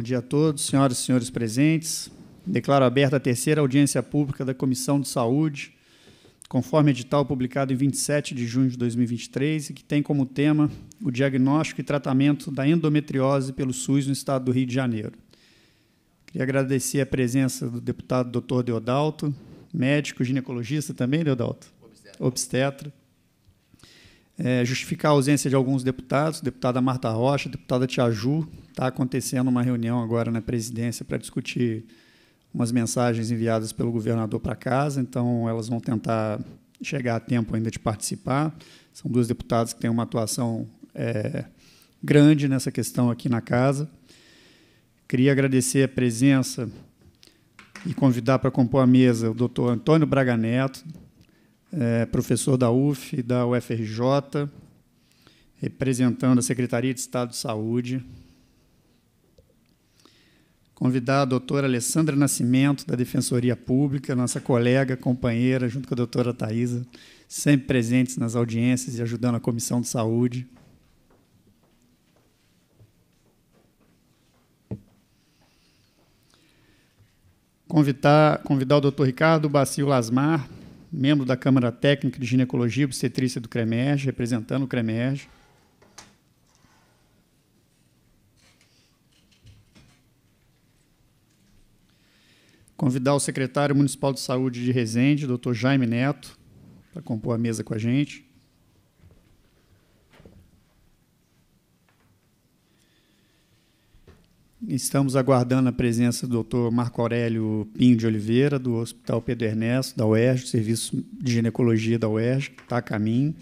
Bom dia a todos, senhoras e senhores presentes. Declaro aberta a terceira audiência pública da Comissão de Saúde, conforme edital publicado em 27 de junho de 2023 e que tem como tema o diagnóstico e tratamento da endometriose pelo SUS no estado do Rio de Janeiro. Queria agradecer a presença do deputado Dr. Deodalto, médico ginecologista também, Deodalto? Obstetra. Obstetra é, justificar a ausência de alguns deputados, deputada Marta Rocha, deputada Tiaju, está acontecendo uma reunião agora na presidência para discutir umas mensagens enviadas pelo governador para casa, então elas vão tentar chegar a tempo ainda de participar. São duas deputadas que têm uma atuação é, grande nessa questão aqui na casa. Queria agradecer a presença e convidar para compor a mesa o doutor Antônio Braga Neto, é, professor da UF, da UFRJ, representando a Secretaria de Estado de Saúde. Convidar a doutora Alessandra Nascimento, da Defensoria Pública, nossa colega, companheira, junto com a doutora Thaisa, sempre presentes nas audiências e ajudando a Comissão de Saúde. Convidar, convidar o doutor Ricardo Bacil Lasmar, membro da Câmara Técnica de Ginecologia e Obstetrícia do CREMERG, representando o CREMERG. Convidar o secretário municipal de saúde de Resende, doutor Jaime Neto, para compor a mesa com a gente. Estamos aguardando a presença do Dr. Marco Aurélio Pinho de Oliveira, do Hospital Pedro Ernesto, da UERJ, Serviço de Ginecologia da UERJ, que está a caminho.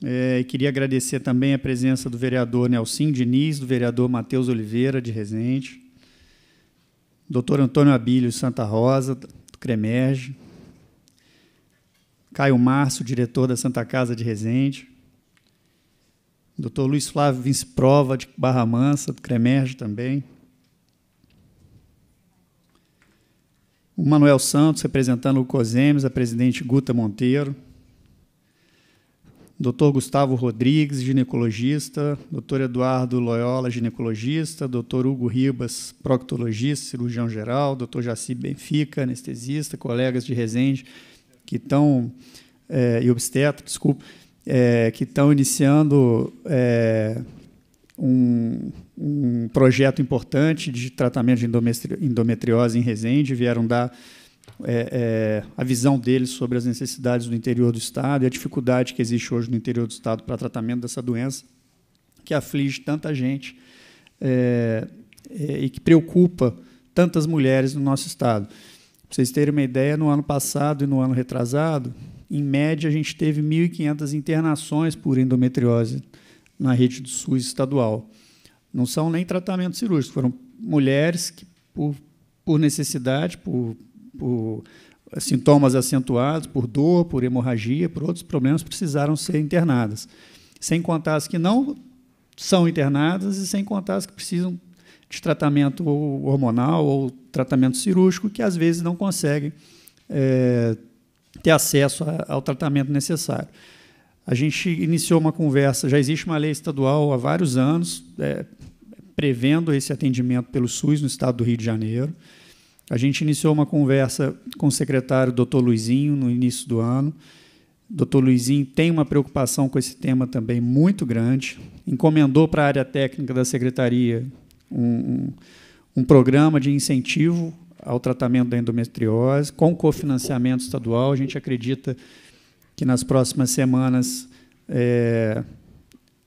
É, queria agradecer também a presença do vereador Nelson Diniz, do vereador Matheus Oliveira, de Resende, doutor Antônio Abílio, Santa Rosa, do Cremerge, Caio Márcio, diretor da Santa Casa de Resende, Dr. Luiz Flávio Vince Prova, de Barra Mansa, do Cremerge também. O Manuel Santos, representando o COSEMES, a presidente Guta Monteiro. Dr. Gustavo Rodrigues, ginecologista. Dr. Eduardo Loyola, ginecologista. Dr. Hugo Ribas, proctologista, cirurgião geral. Dr. Jaci Benfica, anestesista. Colegas de Resende que estão. É, e obstetra, desculpa é, que estão iniciando é, um, um, projeto importante de tratamento de endometriose em Resende, vieram dar é, é, a visão deles sobre as necessidades do interior do Estado e a dificuldade que existe hoje no interior do Estado para tratamento dessa doença que aflige tanta gente é, é, e que preocupa tantas mulheres no nosso Estado. Para vocês terem uma ideia, no ano passado e no ano retrasado, em média, a gente teve 1.500 internações por endometriose na rede do SUS estadual. Não são nem tratamentos cirúrgicos, foram mulheres que, por, por necessidade, por, por eh, sintomas acentuados, por dor, por hemorragia, por outros problemas, precisaram ser internadas. Sem contar as que não são internadas e sem contar as que precisam de tratamento hormonal ou tratamento cirúrgico, que às vezes não conseguem é, ter acesso a, ao tratamento necessário. A gente iniciou uma conversa, já existe uma lei estadual há vários anos, é, prevendo esse atendimento pelo SUS no estado do Rio de Janeiro. A gente iniciou uma conversa com o secretário Dr. Luizinho no início do ano. Dr. Luizinho tem uma preocupação com esse tema também muito grande. Encomendou para a área técnica da secretaria um, um, um programa de incentivo ao tratamento da endometriose, com cofinanciamento estadual. A gente acredita que nas próximas semanas é,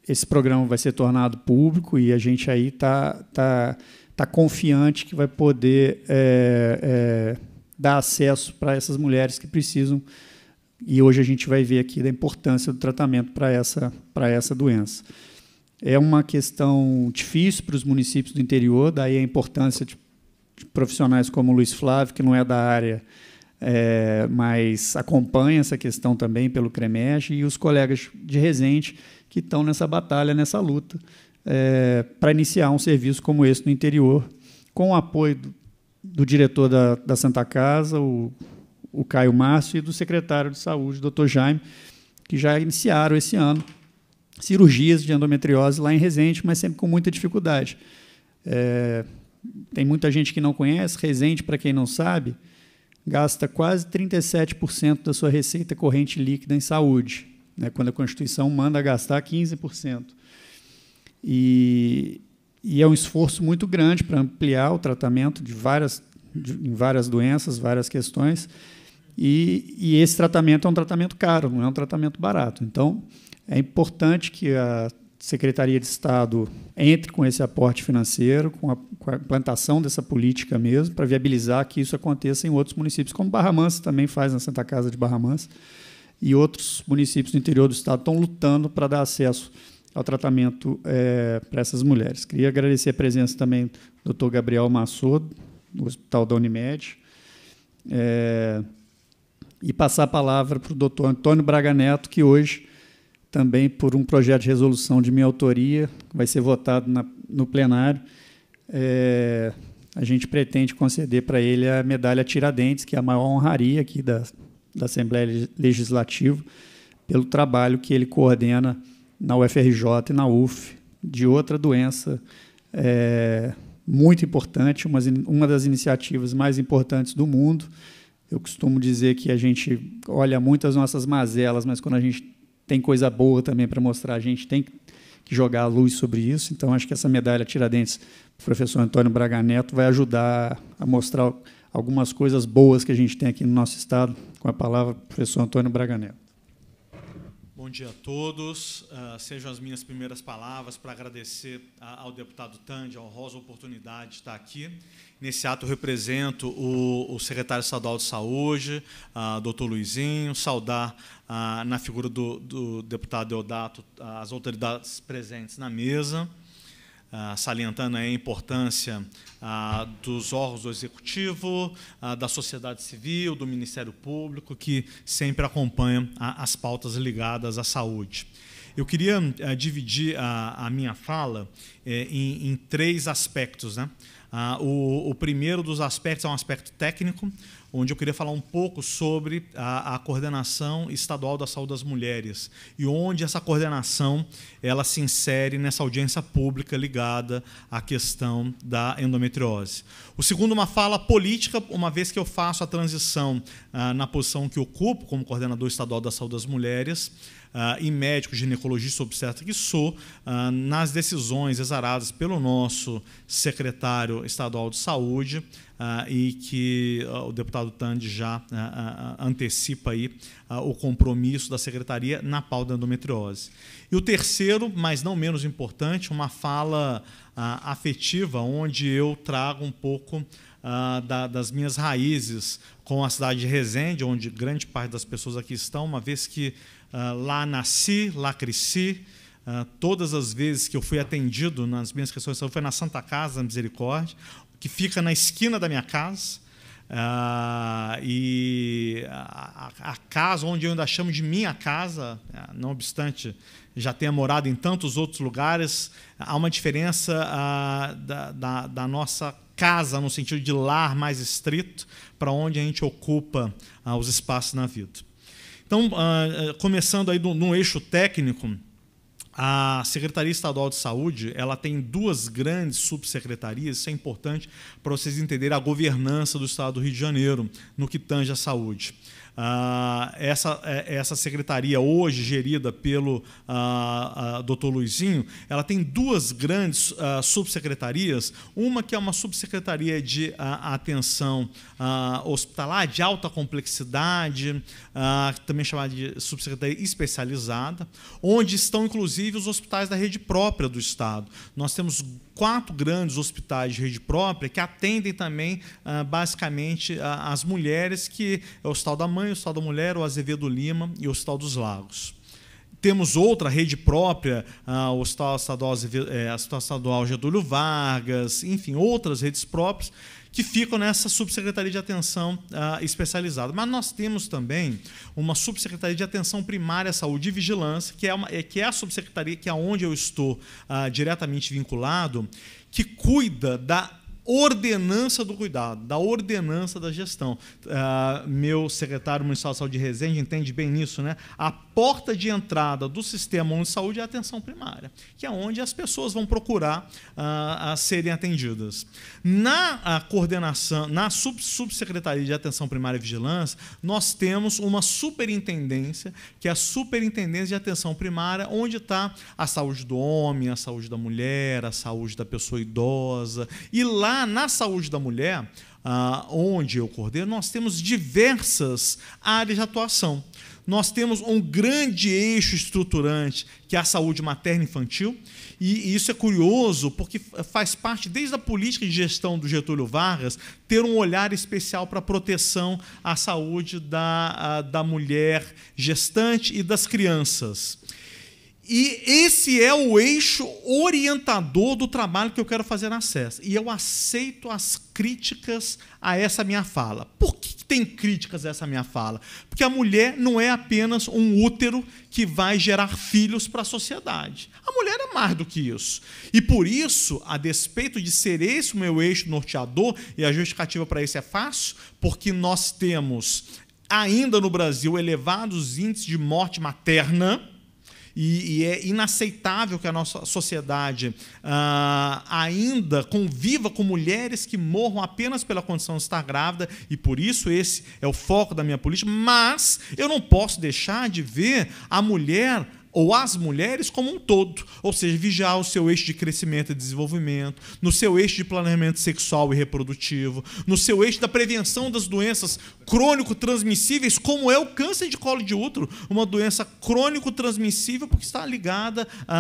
esse programa vai ser tornado público e a gente aí está tá, tá confiante que vai poder é, é, dar acesso para essas mulheres que precisam. E hoje a gente vai ver aqui da importância do tratamento para essa, essa doença. É uma questão difícil para os municípios do interior, daí a importância de profissionais como o Luiz Flávio, que não é da área, é, mas acompanha essa questão também pelo CREMES, e os colegas de Resende, que estão nessa batalha, nessa luta, é, para iniciar um serviço como esse no interior, com o apoio do, do diretor da, da, Santa Casa, o, o Caio Márcio, e do secretário de Saúde, Dr. Jaime, que já iniciaram esse ano cirurgias de endometriose lá em Resende, mas sempre com muita dificuldade. É, tem muita gente que não conhece, Resende, para quem não sabe, gasta quase 37% da sua receita corrente líquida em saúde, né, quando a Constituição manda gastar 15%. E, e é um esforço muito grande para ampliar o tratamento de várias, de, em várias doenças, várias questões. E, e, esse tratamento é um tratamento caro, não é um tratamento barato. Então, é importante que a Secretaria de Estado entre com esse aporte financeiro, com a, com a implantação dessa política mesmo, para viabilizar que isso aconteça em outros municípios, como Barra Mansa também faz na Santa Casa de Barra Mansa, e outros municípios do interior do Estado estão lutando para dar acesso ao tratamento é, para essas mulheres. Queria agradecer a presença também do Dr. Gabriel Massodo, do Hospital da Unimed, é, e passar a palavra para o Dr. Antônio Braga Neto, que hoje também por um projeto de resolução de minha autoria, vai ser votado na, no plenário. É, a gente pretende conceder para ele a medalha Tiradentes, que é a maior honraria aqui da, da Assembleia Legislativa, pelo trabalho que ele coordena na UFRJ e na UF, de outra doença é, muito importante, uma, uma das iniciativas mais importantes do mundo. Eu costumo dizer que a gente olha muito as nossas mazelas, mas quando a gente tem coisa boa também para mostrar. A gente tem que jogar a luz sobre isso. Então, acho que essa medalha Tiradentes do professor Antônio Braga Neto vai ajudar a mostrar algumas coisas boas que a gente tem aqui no nosso estado, com a palavra professor Antônio Braga Neto. Bom dia a todos. Uh, sejam as minhas primeiras palavras para agradecer a, ao deputado Tandy a oportunidade de estar aqui. Nesse ato, represento o, o secretário estadual de saúde, uh, doutor Luizinho, saudar uh, na figura do, do deputado Deodato as autoridades presentes na mesa. Ah, salientando a importância ah, dos órgãos do Executivo, ah, da sociedade civil, do Ministério Público, que sempre acompanham as pautas ligadas à saúde. Eu queria eh, dividir a, minha fala eh, em, três aspectos. Né? o, primeiro dos aspectos é um aspecto técnico, onde eu queria falar um pouco sobre a, a, coordenação estadual da saúde das mulheres e onde essa coordenação ela se insere nessa audiência pública ligada à questão da endometriose. O segundo, uma fala política, uma vez que eu faço a transição ah, na posição que ocupo como coordenador estadual da saúde das mulheres uh, e médico ginecologista obstetra que sou, uh, nas decisões exaradas pelo nosso secretário estadual de saúde, Uh, e que uh, o deputado Tandi já uh, antecipa aí o compromisso da secretaria na pauta da endometriose. E o terceiro, mas não menos importante, uma fala afetiva, onde eu trago um pouco da, das minhas raízes com a cidade de Resende, onde grande parte das pessoas aqui estão, uma vez que ah, lá nasci, lá cresci. Uh, todas as vezes que eu fui atendido nas minhas questões de saúde foi na Santa Casa da Misericórdia, que fica na esquina da minha casa. Uh, e a, a, casa onde eu ainda chamo de minha casa, não obstante já tenha morado em tantos outros lugares, há uma diferença uh, da, da, da, nossa casa no sentido de lar mais estrito para onde a gente ocupa uh, os espaços na vida. Então, uh, começando aí no eixo técnico, a Secretaria Estadual de Saúde ela tem duas grandes subsecretarias, isso é importante para vocês entenderem a governança do Estado do Rio de Janeiro no que tange à saúde. Uh, essa, é, essa secretaria, hoje gerida pelo uh, uh, Luizinho, ela tem duas grandes subsecretarias. Uma que é uma subsecretaria de atenção hospitalar de alta complexidade, ah, também é chamada de subsecretaria especializada, onde estão inclusive os hospitais da rede própria do Estado. Nós temos quatro grandes hospitais de rede própria que atendem também, uh, basicamente, uh, as mulheres, que é o Hospital da Mãe, o Hospital da Mulher, o Azevedo Lima e o Hospital dos Lagos. Temos outra rede própria, ah, o Hospital Estadual, é, Hospital Estadual Getúlio Vargas, enfim, outras redes próprias que ficam nessa subsecretaria de atenção ah, especializada. Mas nós temos também uma subsecretaria de atenção primária à saúde e vigilância, que é, uma, é, que é a subsecretaria que é onde eu estou ah, diretamente vinculado, que cuida da ordenança do cuidado, da ordenança da gestão. Ah, meu secretário municipal de saúde de Resende entende bem nisso, né? A porta de entrada do sistema de saúde é a atenção primária, que é onde as pessoas vão procurar ah, a serem atendidas. Na coordenação, na sub subsecretaria de atenção primária e vigilância, nós temos uma superintendência, que é a superintendência de atenção primária, onde está a saúde do homem, a saúde da mulher, a saúde da pessoa idosa. E lá na saúde da mulher, ah, onde eu coordeno, nós temos diversas áreas de atuação nós temos um grande eixo estruturante, que é a saúde materna e infantil, e isso é curioso porque faz parte, desde a política de gestão do Getúlio Vargas, ter um olhar especial para a proteção à saúde da, da mulher gestante e das crianças. E esse é o eixo orientador do trabalho que eu quero fazer na SES. E eu aceito as críticas a essa minha fala. Por que tem críticas a essa minha fala? Porque a mulher não é apenas um útero que vai gerar filhos para a sociedade. A mulher é mais do que isso. E por isso, a despeito de ser esse o meu eixo norteador, e a justificativa para isso é fácil, porque nós temos ainda no Brasil elevados índices de morte materna e, e é inaceitável que a nossa sociedade ah, ainda conviva com mulheres que morram apenas pela condição de estar grávida, e por isso esse é o foco da minha política, mas eu não posso deixar de ver a mulher ou as mulheres como um todo, ou seja, vigiar o seu eixo de crescimento e desenvolvimento, no seu eixo de planejamento sexual e reprodutivo, no seu eixo da prevenção das doenças crônico-transmissíveis, como é o câncer de colo de útero, uma doença crônico-transmissível porque está ligada a,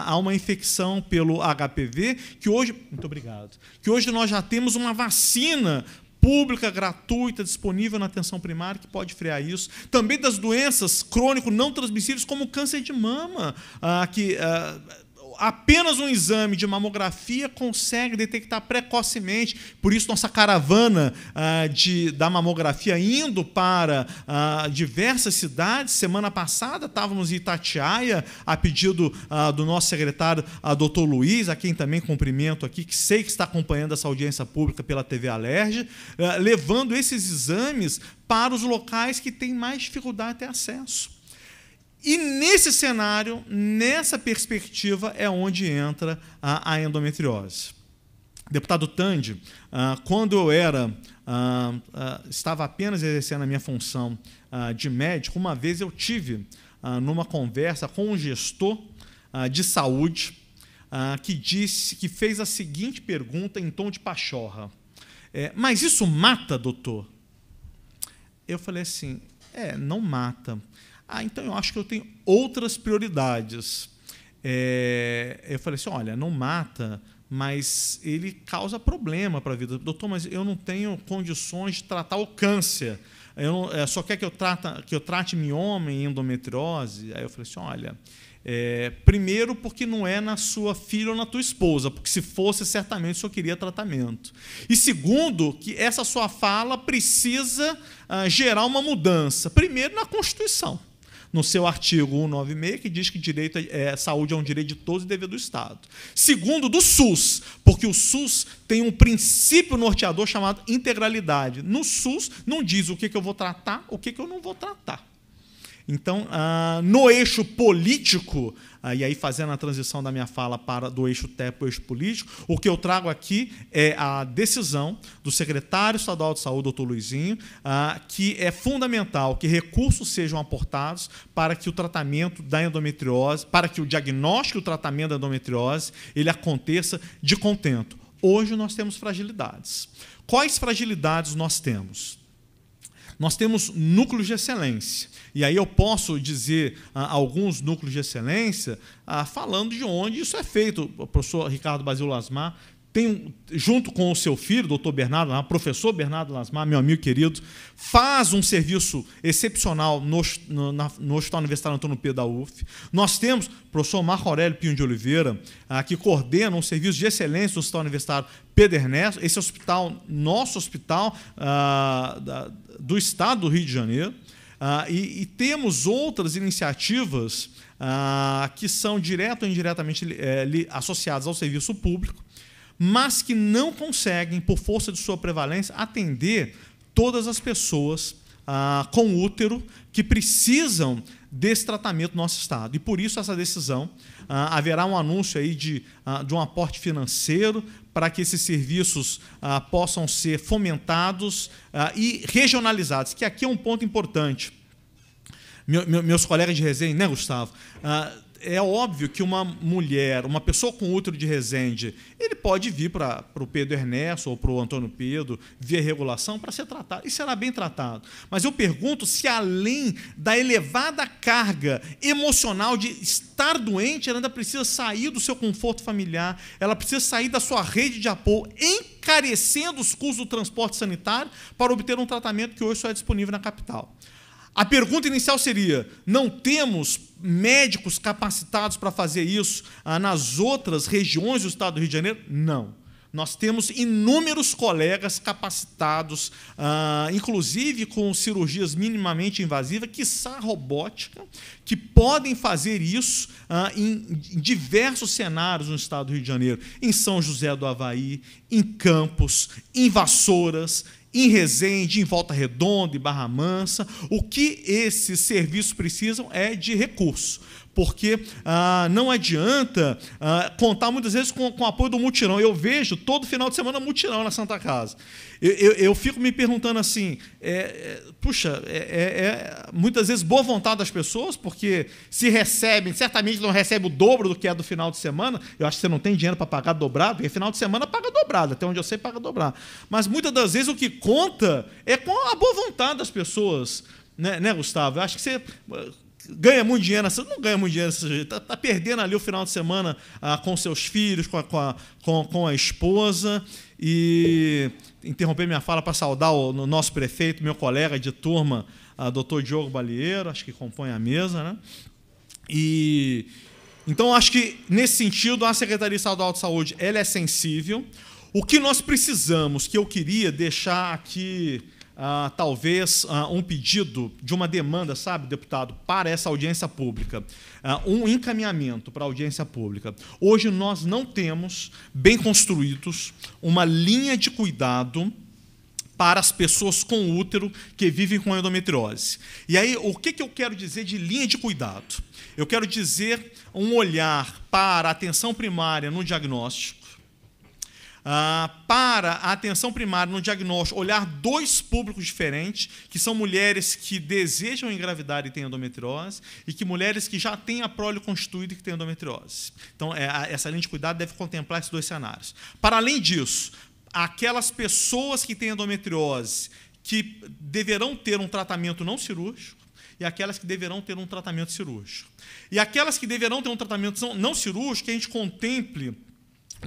a, a uma infecção pelo HPV, que hoje, muito obrigado, que hoje nós já temos uma vacina pública, gratuita, disponível na atenção primária, que pode frear isso. Também das doenças crônico não transmissíveis, como o câncer de mama, ah, que ah, apenas um exame de mamografia consegue detectar precocemente. Por isso, nossa caravana ah, de, da mamografia indo para ah, diversas cidades. Semana passada estávamos em Itatiaia, a pedido ah, do nosso secretário, a doutor Luiz, a quem também cumprimento aqui, que sei que está acompanhando essa audiência pública pela TV Alerj, levando esses exames para os locais que têm mais dificuldade de ter acesso. E nesse cenário, nessa perspectiva, é onde entra a, a endometriose. Deputado Tandi, ah, quando eu era ah, ah, estava apenas exercendo a minha função de médico, uma vez eu tive numa conversa com um gestor de saúde que disse que fez a seguinte pergunta em tom de pachorra: é, mas isso mata, doutor? Eu falei assim: é, não mata, ah, então eu acho que eu tenho outras prioridades. É, eu falei assim: olha, não mata, mas ele causa problema para a vida. Doutor, mas eu não tenho condições de tratar o câncer. Eu não, é, só quer que eu, trata, que eu trate mioma e endometriose? Aí eu falei assim: olha, é, primeiro, porque não é na sua filha ou na tua esposa, porque se fosse, certamente o senhor queria tratamento. E segundo, que essa sua fala precisa ah, gerar uma mudança. Primeiro, na Constituição no seu artigo 196, que diz que direito é, é, saúde é um direito de todos e dever do Estado. Segundo, do SUS, porque o SUS tem um princípio norteador chamado integralidade. No SUS não diz o que, que eu vou tratar, o que, que eu não vou tratar. Então, ah, no eixo político, ah, e aí fazendo a transição da minha fala para do eixo TEP para o eixo político, o que eu trago aqui é a decisão do secretário estadual de saúde, doutor Luizinho, ah, que é fundamental que recursos sejam aportados para que o tratamento da endometriose, para que o diagnóstico e o tratamento da endometriose ele aconteça de contento. Hoje nós temos fragilidades. Quais fragilidades nós temos? Nós temos núcleos de excelência. E aí eu posso dizer ah, alguns núcleos de excelência ah, falando de onde isso é feito. O professor Ricardo Basil Lasmar tem, junto com o seu filho, doutor Bernardo, professor Bernardo Lasmar, meu amigo querido, faz um serviço excepcional no, no, no Hospital Universitário Antônio Pedro da UF. Nós temos o professor Marco Aurélio Pinho de Oliveira, ah, que coordena um serviço de excelência no Hospital Universitário Pedro Ernesto, esse hospital, nosso hospital ah, do Estado do Rio de Janeiro. Ah, e, e, temos outras iniciativas que são direto ou indiretamente eh, li, associadas ao serviço público mas que não conseguem, por força de sua prevalência, atender todas as pessoas ah, com útero que precisam desse tratamento no nosso Estado. E por isso essa decisão. Ah, haverá um anúncio aí de, ah, de um aporte financeiro para que esses serviços ah, possam ser fomentados ah, e regionalizados, que aqui é um ponto importante. Meu, meus colegas de resenha, né, Gustavo? Ah, é óbvio que uma mulher, uma pessoa com útero de Resende, ele pode vir para o Pedro Ernesto ou para o Antônio Pedro, via regulação, para ser tratado, e será bem tratado. Mas eu pergunto se, além da elevada carga emocional de estar doente, ela ainda precisa sair do seu conforto familiar, ela precisa sair da sua rede de apoio, encarecendo os custos do transporte sanitário para obter um tratamento que hoje só é disponível na capital. A pergunta inicial seria: não temos médicos capacitados para fazer isso ah, nas outras regiões do estado do Rio de Janeiro? Não. Nós temos inúmeros colegas capacitados, ah, inclusive com cirurgias minimamente invasivas, são robótica, que podem fazer isso ah, em diversos cenários no estado do Rio de Janeiro, em São José do Havaí, em Campos, em Vassouras, em Resende, em Volta Redonda, em Barra Mansa, o que esses serviços precisam é de recurso porque ah, não adianta ah, contar muitas vezes com, com o apoio do mutirão. Eu vejo todo final de semana mutirão na Santa Casa. Eu, eu, eu fico me perguntando assim, é, é, puxa, é, é, é muitas vezes boa vontade das pessoas, porque se recebem, certamente não recebe o dobro do que é do final de semana. Eu acho que você não tem dinheiro para pagar dobrado, porque final de semana paga dobrado, até onde eu sei paga dobrado. Mas muitas das vezes o que conta é com a boa vontade das pessoas. Né, né Gustavo? Eu acho que você ganha muito dinheiro, não ganha muito dinheiro, está tá perdendo ali o final de semana ah, com seus filhos, com a, com, a, com, com a esposa. E interromper minha fala para saudar o, o, nosso prefeito, meu colega de turma, a ah, doutor Diogo Balieiro, acho que compõe a mesa, né? E então acho que nesse sentido a Secretaria Estadual de Saúde ela é sensível. O que nós precisamos, que eu queria deixar aqui ah, talvez ah, um pedido de uma demanda, sabe, deputado, para essa audiência pública, ah, um encaminhamento para a audiência pública. Hoje nós não temos bem construídos uma linha de cuidado para as pessoas com útero que vivem com endometriose. E aí, o que, que eu quero dizer de linha de cuidado? Eu quero dizer um olhar para a atenção primária no diagnóstico, ah, para a atenção primária no diagnóstico olhar dois públicos diferentes, que são mulheres que desejam engravidar e têm endometriose, e que mulheres que já têm a prole constituída e que têm endometriose. Então, é, a, essa linha de cuidado deve contemplar esses dois cenários. Para além disso, aquelas pessoas que têm endometriose que deverão ter um tratamento não cirúrgico, e aquelas que deverão ter um tratamento cirúrgico. E aquelas que deverão ter um tratamento não cirúrgico, que a gente contemple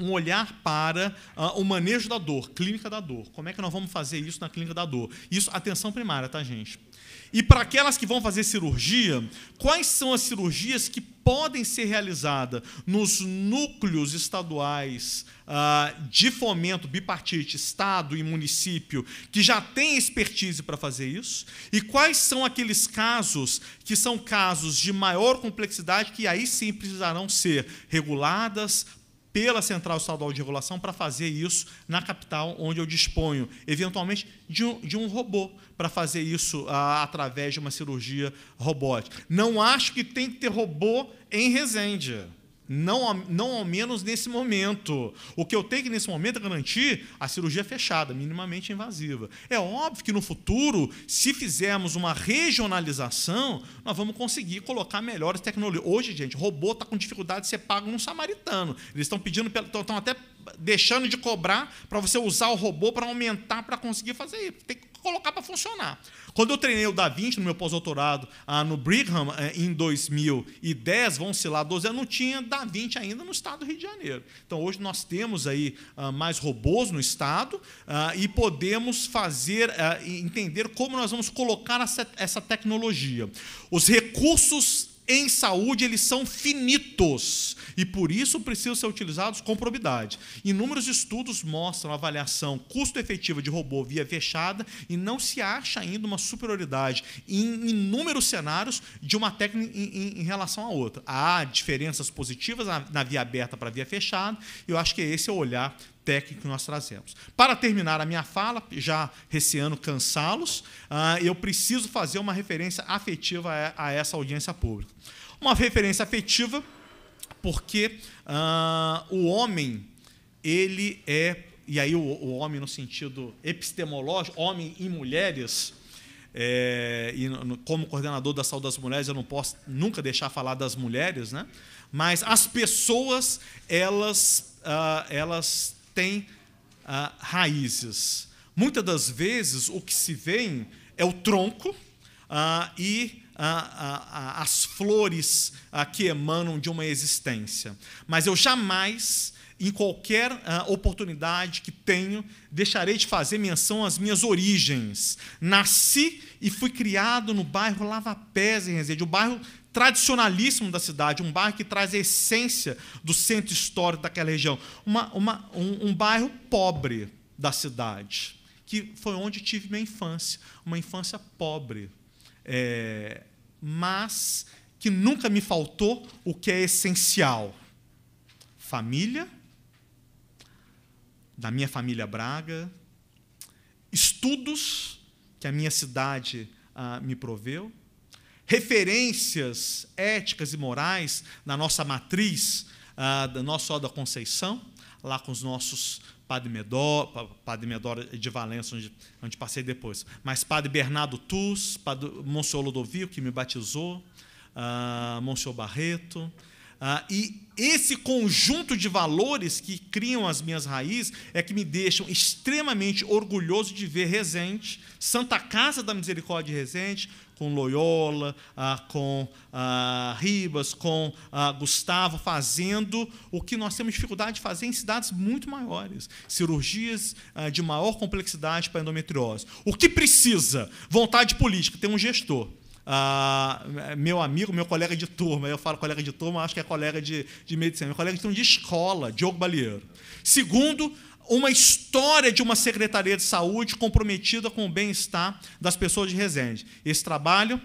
um olhar para uh, o manejo da dor, clínica da dor. Como é que nós vamos fazer isso na clínica da dor? Isso, atenção primária, tá, gente? E para aquelas que vão fazer cirurgia, quais são as cirurgias que podem ser realizadas nos núcleos estaduais uh, de fomento bipartite, Estado e município, que já têm expertise para fazer isso? E quais são aqueles casos que são casos de maior complexidade que aí sim precisarão ser reguladas, pela Central Estadual de Regulação para fazer isso na capital, onde eu disponho, eventualmente, de um, de um robô para fazer isso ah, através de uma cirurgia robótica. Não acho que tem que ter robô em Resende. Não, não ao menos nesse momento. O que eu tenho que nesse momento é garantir a cirurgia fechada, minimamente invasiva. É óbvio que no futuro, se fizermos uma regionalização, nós vamos conseguir colocar melhores tecnologias. Hoje, gente, robô está com dificuldade de ser pago num samaritano. Eles estão pedindo, estão até deixando de cobrar para você usar o robô para aumentar, para conseguir fazer isso. Tem que colocar para funcionar. Quando eu treinei o Da Vinci no meu pós-doutorado ah, no Brigham eh, em 2010, vão se lá 12 anos, não tinha Da Vinci ainda no estado do Rio de Janeiro. Então hoje nós temos aí ah, mais robôs no estado ah, e podemos fazer ah, entender como nós vamos colocar essa, essa tecnologia. Os recursos em saúde, eles são finitos e por isso precisam ser utilizados com probidade. Inúmeros estudos mostram a avaliação custo-efetiva de robô via fechada e não se acha ainda uma superioridade em inúmeros cenários de uma técnica em, em, em relação à outra. Há diferenças positivas na, na via aberta para via fechada, e eu acho que esse é o olhar técnico que nós trazemos. Para terminar a minha fala, já receando cansá-los, ah, eu preciso fazer uma referência afetiva a essa audiência pública. Uma referência afetiva porque uh, o homem, ele é, e aí o, o, homem no sentido epistemológico, homem e mulheres, é, e como coordenador da Saúde das Mulheres, eu não posso nunca deixar falar das mulheres, né? mas as pessoas, elas, uh, elas tem ah, raízes. Muitas das vezes o que se vê é o tronco ah, e ah, as flores que emanam de uma existência. Mas eu jamais, em qualquer oportunidade que tenho, deixarei de fazer menção às minhas origens. Nasci e fui criado no bairro Lava Pés, em Resende, o bairro tradicionalíssimo da cidade, um bairro que traz a essência do centro histórico daquela região, uma, uma, um, um bairro pobre da cidade, que foi onde tive minha infância, uma infância pobre, é, mas que nunca me faltou o que é essencial: família, da minha família Braga, estudos que a minha cidade ah, me proveu referências éticas e morais na nossa matriz, ah, da nossa da Conceição, lá com os nossos Padre Medor, Padre Medor de Valença, onde, onde passei depois, mas Padre Bernardo Tuz, Padre Monsenhor Ludovio, que me batizou, ah, Monsenhor Barreto, ah, e esse conjunto de valores que criam as minhas raízes é que me deixam extremamente orgulhoso de ver Rezende, Santa Casa da Misericórdia de Rezende, com Loyola, ah, com ah, Ribas, com ah, Gustavo, fazendo o que nós temos dificuldade de fazer em cidades muito maiores, cirurgias ah, de maior complexidade para endometriose. O que precisa? Vontade política, tem um gestor. Uh, meu amigo, meu colega de turma, eu falo colega de turma, acho que é colega de, de medicina, meu colega de turma de escola, Diogo Balieiro. Segundo, uma história de uma secretaria de saúde comprometida com o bem-estar das pessoas de Resende. Esse trabalho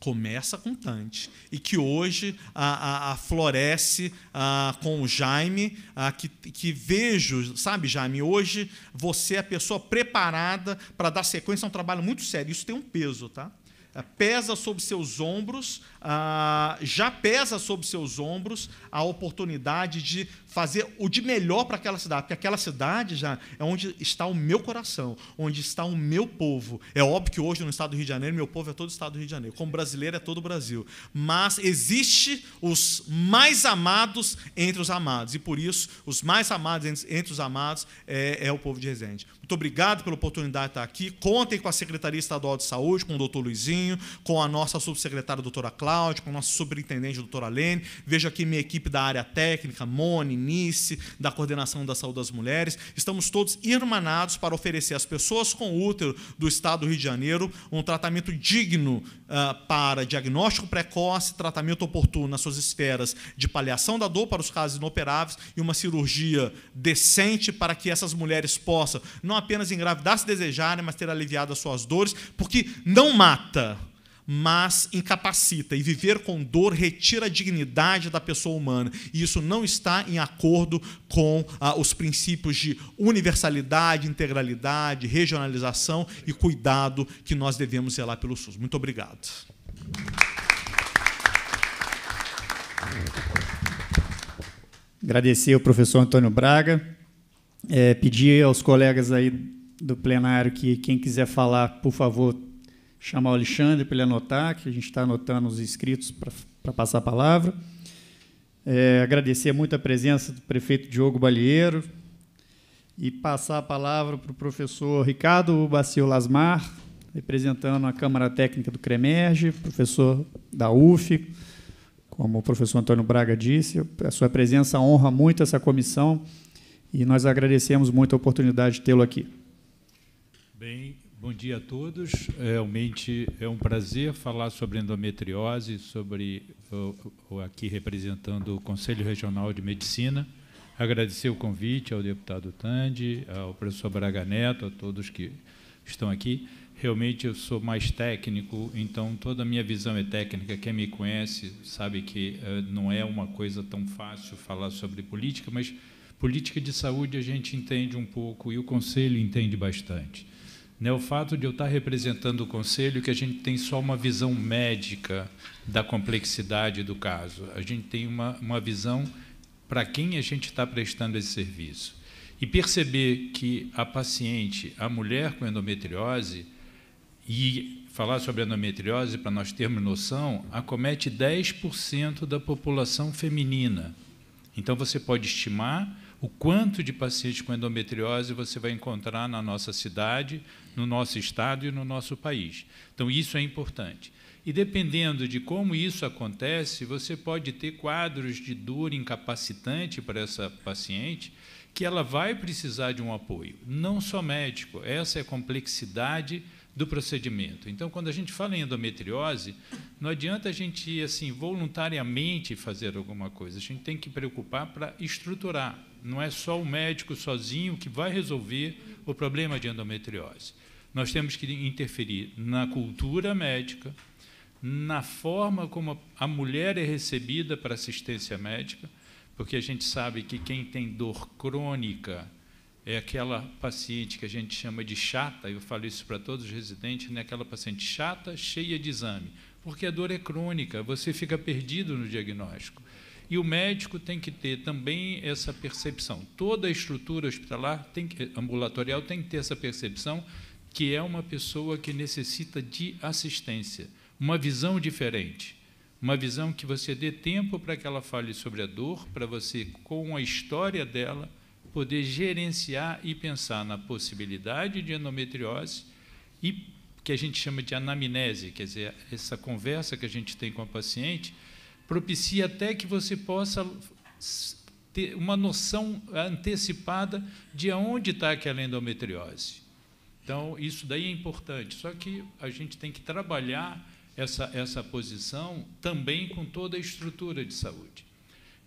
começa com Tante e que hoje a, a, a floresce a, com o Jaime, que, que, vejo, sabe, Jaime, hoje você é a pessoa preparada para dar sequência a um trabalho muito sério. Isso tem um peso, tá? Ah, pesa sobre seus ombros, ah, já pesa sobre seus ombros a oportunidade de fazer o de melhor para aquela cidade, porque aquela cidade já é onde está o meu coração, onde está o meu povo. É óbvio que hoje no estado do Rio de Janeiro, meu povo é todo o estado do Rio de Janeiro, como brasileiro é todo o Brasil, mas existe os mais amados entre os amados, e por isso os mais amados entre os amados é, é o povo de Resende. Muito obrigado pela oportunidade de estar aqui, contem com a Secretaria Estadual de Saúde, com o doutor Luizinho, com a nossa subsecretária doutora Cláudia, com a nossa superintendente doutora Lene. Vejo aqui minha equipe da área técnica, Mone, Nice, da coordenação da saúde das mulheres. Estamos todos irmanados para oferecer às pessoas com útero do estado do Rio de Janeiro um tratamento digno uh, para diagnóstico precoce, tratamento oportuno nas suas esferas de paliação da dor para os casos inoperáveis e uma cirurgia decente para que essas mulheres possam não apenas engravidar se desejarem, mas ter aliviado as suas dores, porque não mata mas incapacita, e viver com dor retira a dignidade da pessoa humana. E isso não está em acordo com ah, os princípios de universalidade, integralidade, regionalização e cuidado que nós devemos zelar pelo SUS. Muito obrigado. Agradecer ao professor Antônio Braga, é, pedir aos colegas aí do plenário que quem quiser falar, por favor, chamar o Alexandre para ele anotar, que a gente está anotando os inscritos para passar a palavra. É, agradecer muito a presença do prefeito Diogo Balieiro e passar a palavra para o professor Ricardo Bacio Lasmar, representando a Câmara Técnica do CREMERGE, professor da UF, como o professor Antônio Braga disse, a sua presença honra muito essa comissão e nós agradecemos muito a oportunidade de tê-lo aqui. Bom dia a todos. Realmente é um prazer falar sobre endometriose, sobre aqui representando o Conselho Regional de Medicina. Agradecer o convite ao deputado Tandi, ao professor Braga Neto, a todos que estão aqui. Realmente eu sou mais técnico, então toda a minha visão é técnica. Quem me conhece sabe que eh, não é uma coisa tão fácil falar sobre política, mas política de saúde a gente entende um pouco e o Conselho entende bastante né, o fato de eu estar representando o conselho que a gente tem só uma visão médica da complexidade do caso, a gente tem uma, uma visão para quem a gente está prestando esse serviço. E perceber que a paciente, a mulher com endometriose, e falar sobre endometriose, para nós termos noção, acomete 10% da população feminina. Então você pode estimar o quanto de pacientes com endometriose você vai encontrar na nossa cidade, no nosso estado e no nosso país. Então, isso é importante. E dependendo de como isso acontece, você pode ter quadros de dor incapacitante para essa paciente, que ela vai precisar de um apoio, não só médico. Essa é a complexidade do procedimento. Então, quando a gente fala em endometriose, não adianta a gente assim voluntariamente fazer alguma coisa. A gente tem que preocupar para estruturar. Não é só o médico sozinho que vai resolver o problema de endometriose. Nós temos que interferir na cultura médica, na forma como a mulher é recebida para assistência médica, porque a gente sabe que quem tem dor crônica é aquela paciente que a gente chama de chata, eu falo isso para todos os residentes, né? aquela paciente chata, cheia de exame, porque a dor é crônica, você fica perdido no diagnóstico. E o médico tem que ter também essa percepção. Toda a estrutura hospitalar, tem que, ambulatorial, tem que ter essa percepção que é uma pessoa que necessita de assistência, uma visão diferente, uma visão que você dê tempo para que ela fale sobre a dor, para você, com a história dela, poder gerenciar e pensar na possibilidade de endometriose e que a gente chama de anamnese, quer dizer, essa conversa que a gente tem com a paciente, propicia até que você possa ter uma noção antecipada de onde está aquela endometriose. Então, isso daí é importante. Só que a gente tem que trabalhar essa, essa posição também com toda a estrutura de saúde.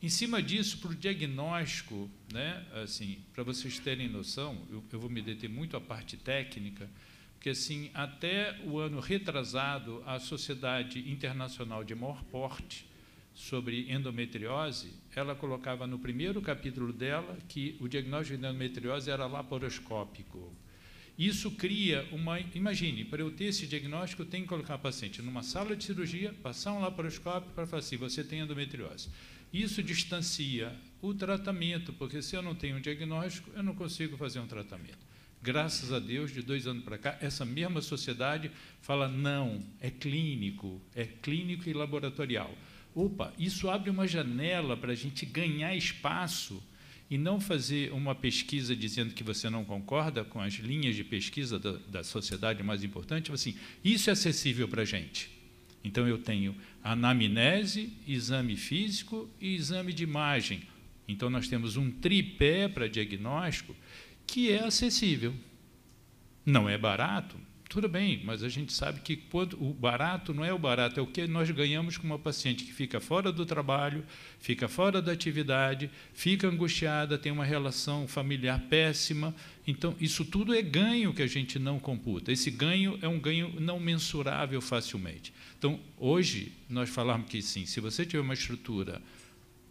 Em cima disso, para o diagnóstico, né, assim, para vocês terem noção, eu, eu, vou me deter muito à parte técnica, porque assim, até o ano retrasado, a Sociedade Internacional de Maior Porte sobre endometriose, ela colocava no primeiro capítulo dela que o diagnóstico de endometriose era laparoscópico, isso cria uma. Imagine, para eu ter esse diagnóstico, eu tenho que colocar a paciente numa sala de cirurgia, passar um laparoscópio para falar assim: você tem endometriose. Isso distancia o tratamento, porque se eu não tenho um diagnóstico, eu não consigo fazer um tratamento. Graças a Deus, de dois anos para cá, essa mesma sociedade fala: não, é clínico, é clínico e laboratorial. Opa, isso abre uma janela para a gente ganhar espaço e não fazer uma pesquisa dizendo que você não concorda com as linhas de pesquisa da, da sociedade mais importante, assim, isso é acessível para a gente. Então eu tenho anamnese, exame físico e exame de imagem. Então nós temos um tripé para diagnóstico que é acessível. Não é barato, tudo bem, mas a gente sabe que o barato não é o barato, é o que nós ganhamos com uma paciente que fica fora do trabalho, fica fora da atividade, fica angustiada, tem uma relação familiar péssima. Então, isso tudo é ganho que a gente não computa. Esse ganho é um ganho não mensurável facilmente. Então, hoje, nós falamos que sim, se você tiver uma estrutura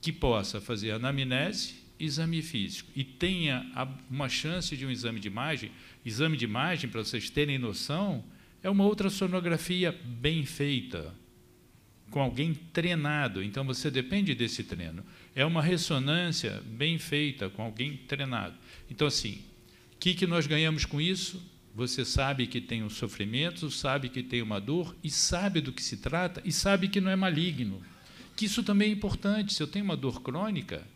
que possa fazer anamnese, exame físico e tenha uma chance de um exame de imagem, exame de imagem, para vocês terem noção, é uma ultrassonografia bem feita, com alguém treinado. Então você depende desse treino. É uma ressonância bem feita, com alguém treinado. Então, assim, o que, que nós ganhamos com isso? Você sabe que tem um sofrimento, sabe que tem uma dor, e sabe do que se trata, e sabe que não é maligno. Que isso também é importante. Se eu tenho uma dor crônica,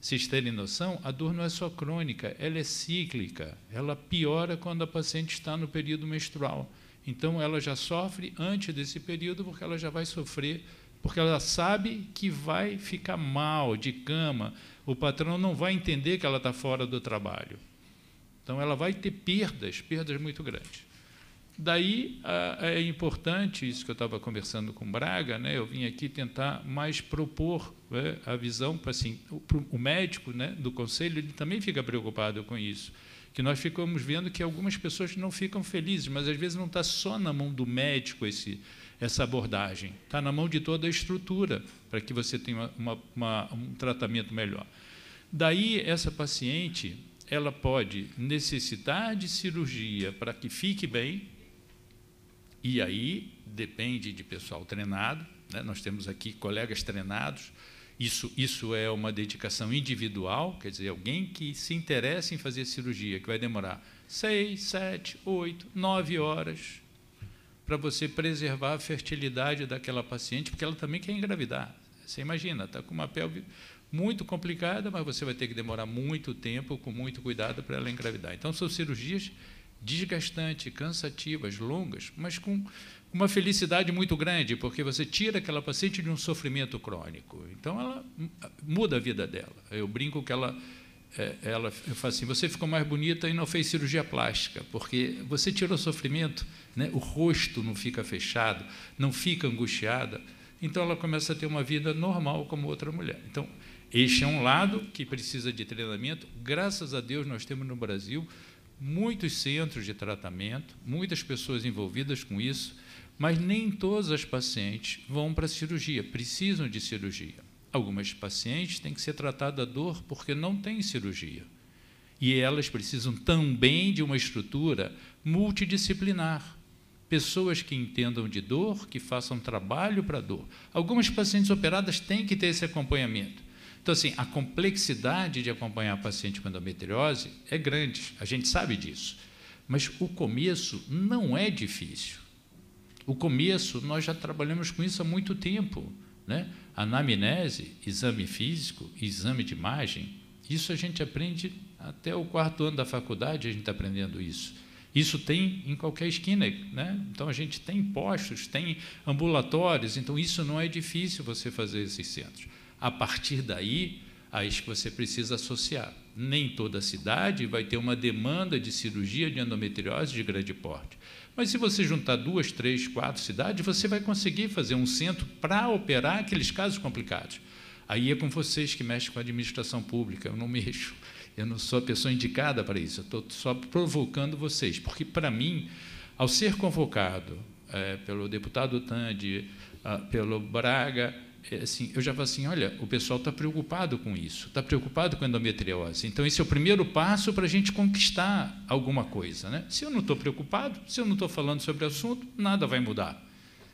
vocês terem noção, a dor não é só crônica, ela é cíclica. Ela piora quando a paciente está no período menstrual. Então, ela já sofre antes desse período, porque ela já vai sofrer, porque ela sabe que vai ficar mal, de cama. O patrão não vai entender que ela está fora do trabalho. Então, ela vai ter perdas, perdas muito grandes. Daí é importante isso que eu estava conversando com Braga, né? Eu vim aqui tentar mais propor né, a visão para assim, o, médico, né, do conselho, ele também fica preocupado com isso, que nós ficamos vendo que algumas pessoas não ficam felizes, mas às vezes não está só na mão do médico esse essa abordagem, está na mão de toda a estrutura para que você tenha uma, uma, um tratamento melhor. Daí essa paciente ela pode necessitar de cirurgia para que fique bem, e aí depende de pessoal treinado. Né? Nós temos aqui colegas treinados. Isso, isso é uma dedicação individual, quer dizer, alguém que se interessa em fazer cirurgia, que vai demorar seis, sete, oito, nove horas para você preservar a fertilidade daquela paciente, porque ela também quer engravidar. Você imagina, está com uma pelve muito complicada, mas você vai ter que demorar muito tempo, com muito cuidado, para ela engravidar. Então, são cirurgias desgastante, cansativas, longas, mas com uma felicidade muito grande, porque você tira aquela paciente de um sofrimento crônico. Então, ela muda a vida dela. Eu brinco que ela, é, ela eu falo assim, você ficou mais bonita e não fez cirurgia plástica, porque você tirou o sofrimento, né? o rosto não fica fechado, não fica angustiada. Então, ela começa a ter uma vida normal como outra mulher. Então, este é um lado que precisa de treinamento. Graças a Deus, nós temos no Brasil muitos centros de tratamento, muitas pessoas envolvidas com isso, mas nem todas as pacientes vão para a cirurgia, precisam de cirurgia. Algumas pacientes têm que ser tratada a dor porque não têm cirurgia. E elas precisam também de uma estrutura multidisciplinar. Pessoas que entendam de dor, que façam trabalho para dor. Algumas pacientes operadas têm que ter esse acompanhamento. Então, assim, a complexidade de acompanhar paciente com endometriose é grande, a gente sabe disso. Mas o começo não é difícil. O começo, nós já trabalhamos com isso há muito tempo. Né? Anamnese, exame físico, exame de imagem, isso a gente aprende até o quarto ano da faculdade, a gente está aprendendo isso. Isso tem em qualquer esquina, né? Então a gente tem postos, tem ambulatórios, então isso não é difícil você fazer esses centros. A partir daí, aí que você precisa associar. Nem toda cidade vai ter uma demanda de cirurgia de endometriose de grande porte. Mas se você juntar duas, três, quatro cidades, você vai conseguir fazer um centro para operar aqueles casos complicados. Aí é com vocês que mexem com a administração pública, eu não mexo. Eu não sou a pessoa indicada para isso, eu estou só provocando vocês. Porque, para mim, ao ser convocado é, pelo deputado Tandi, ah, pelo Braga, é, assim, eu já falo assim, olha, o pessoal está preocupado com isso, está preocupado com endometriose. Então, esse é o primeiro passo para a gente conquistar alguma coisa. Né? Se eu não estou preocupado, se eu não estou falando sobre o assunto, nada vai mudar.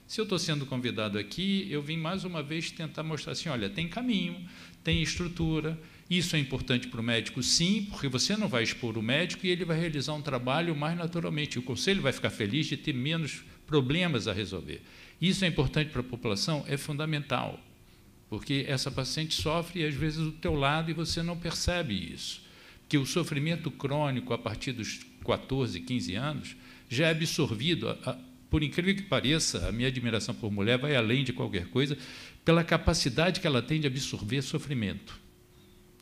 Se eu estou sendo convidado aqui, eu vim mais uma vez tentar mostrar assim, olha, tem caminho, tem estrutura, isso é importante para o médico, sim, porque você não vai expor o médico e ele vai realizar um trabalho mais naturalmente. O conselho vai ficar feliz de ter menos problemas a resolver. Isso é importante para a população? É fundamental, porque essa paciente sofre, às vezes, do teu lado e você não percebe isso. Que o sofrimento crônico, a partir dos 14, 15 anos, já é absorvido. Por incrível que pareça, a minha admiração por mulher vai além de qualquer coisa, pela capacidade que ela tem de absorver sofrimento.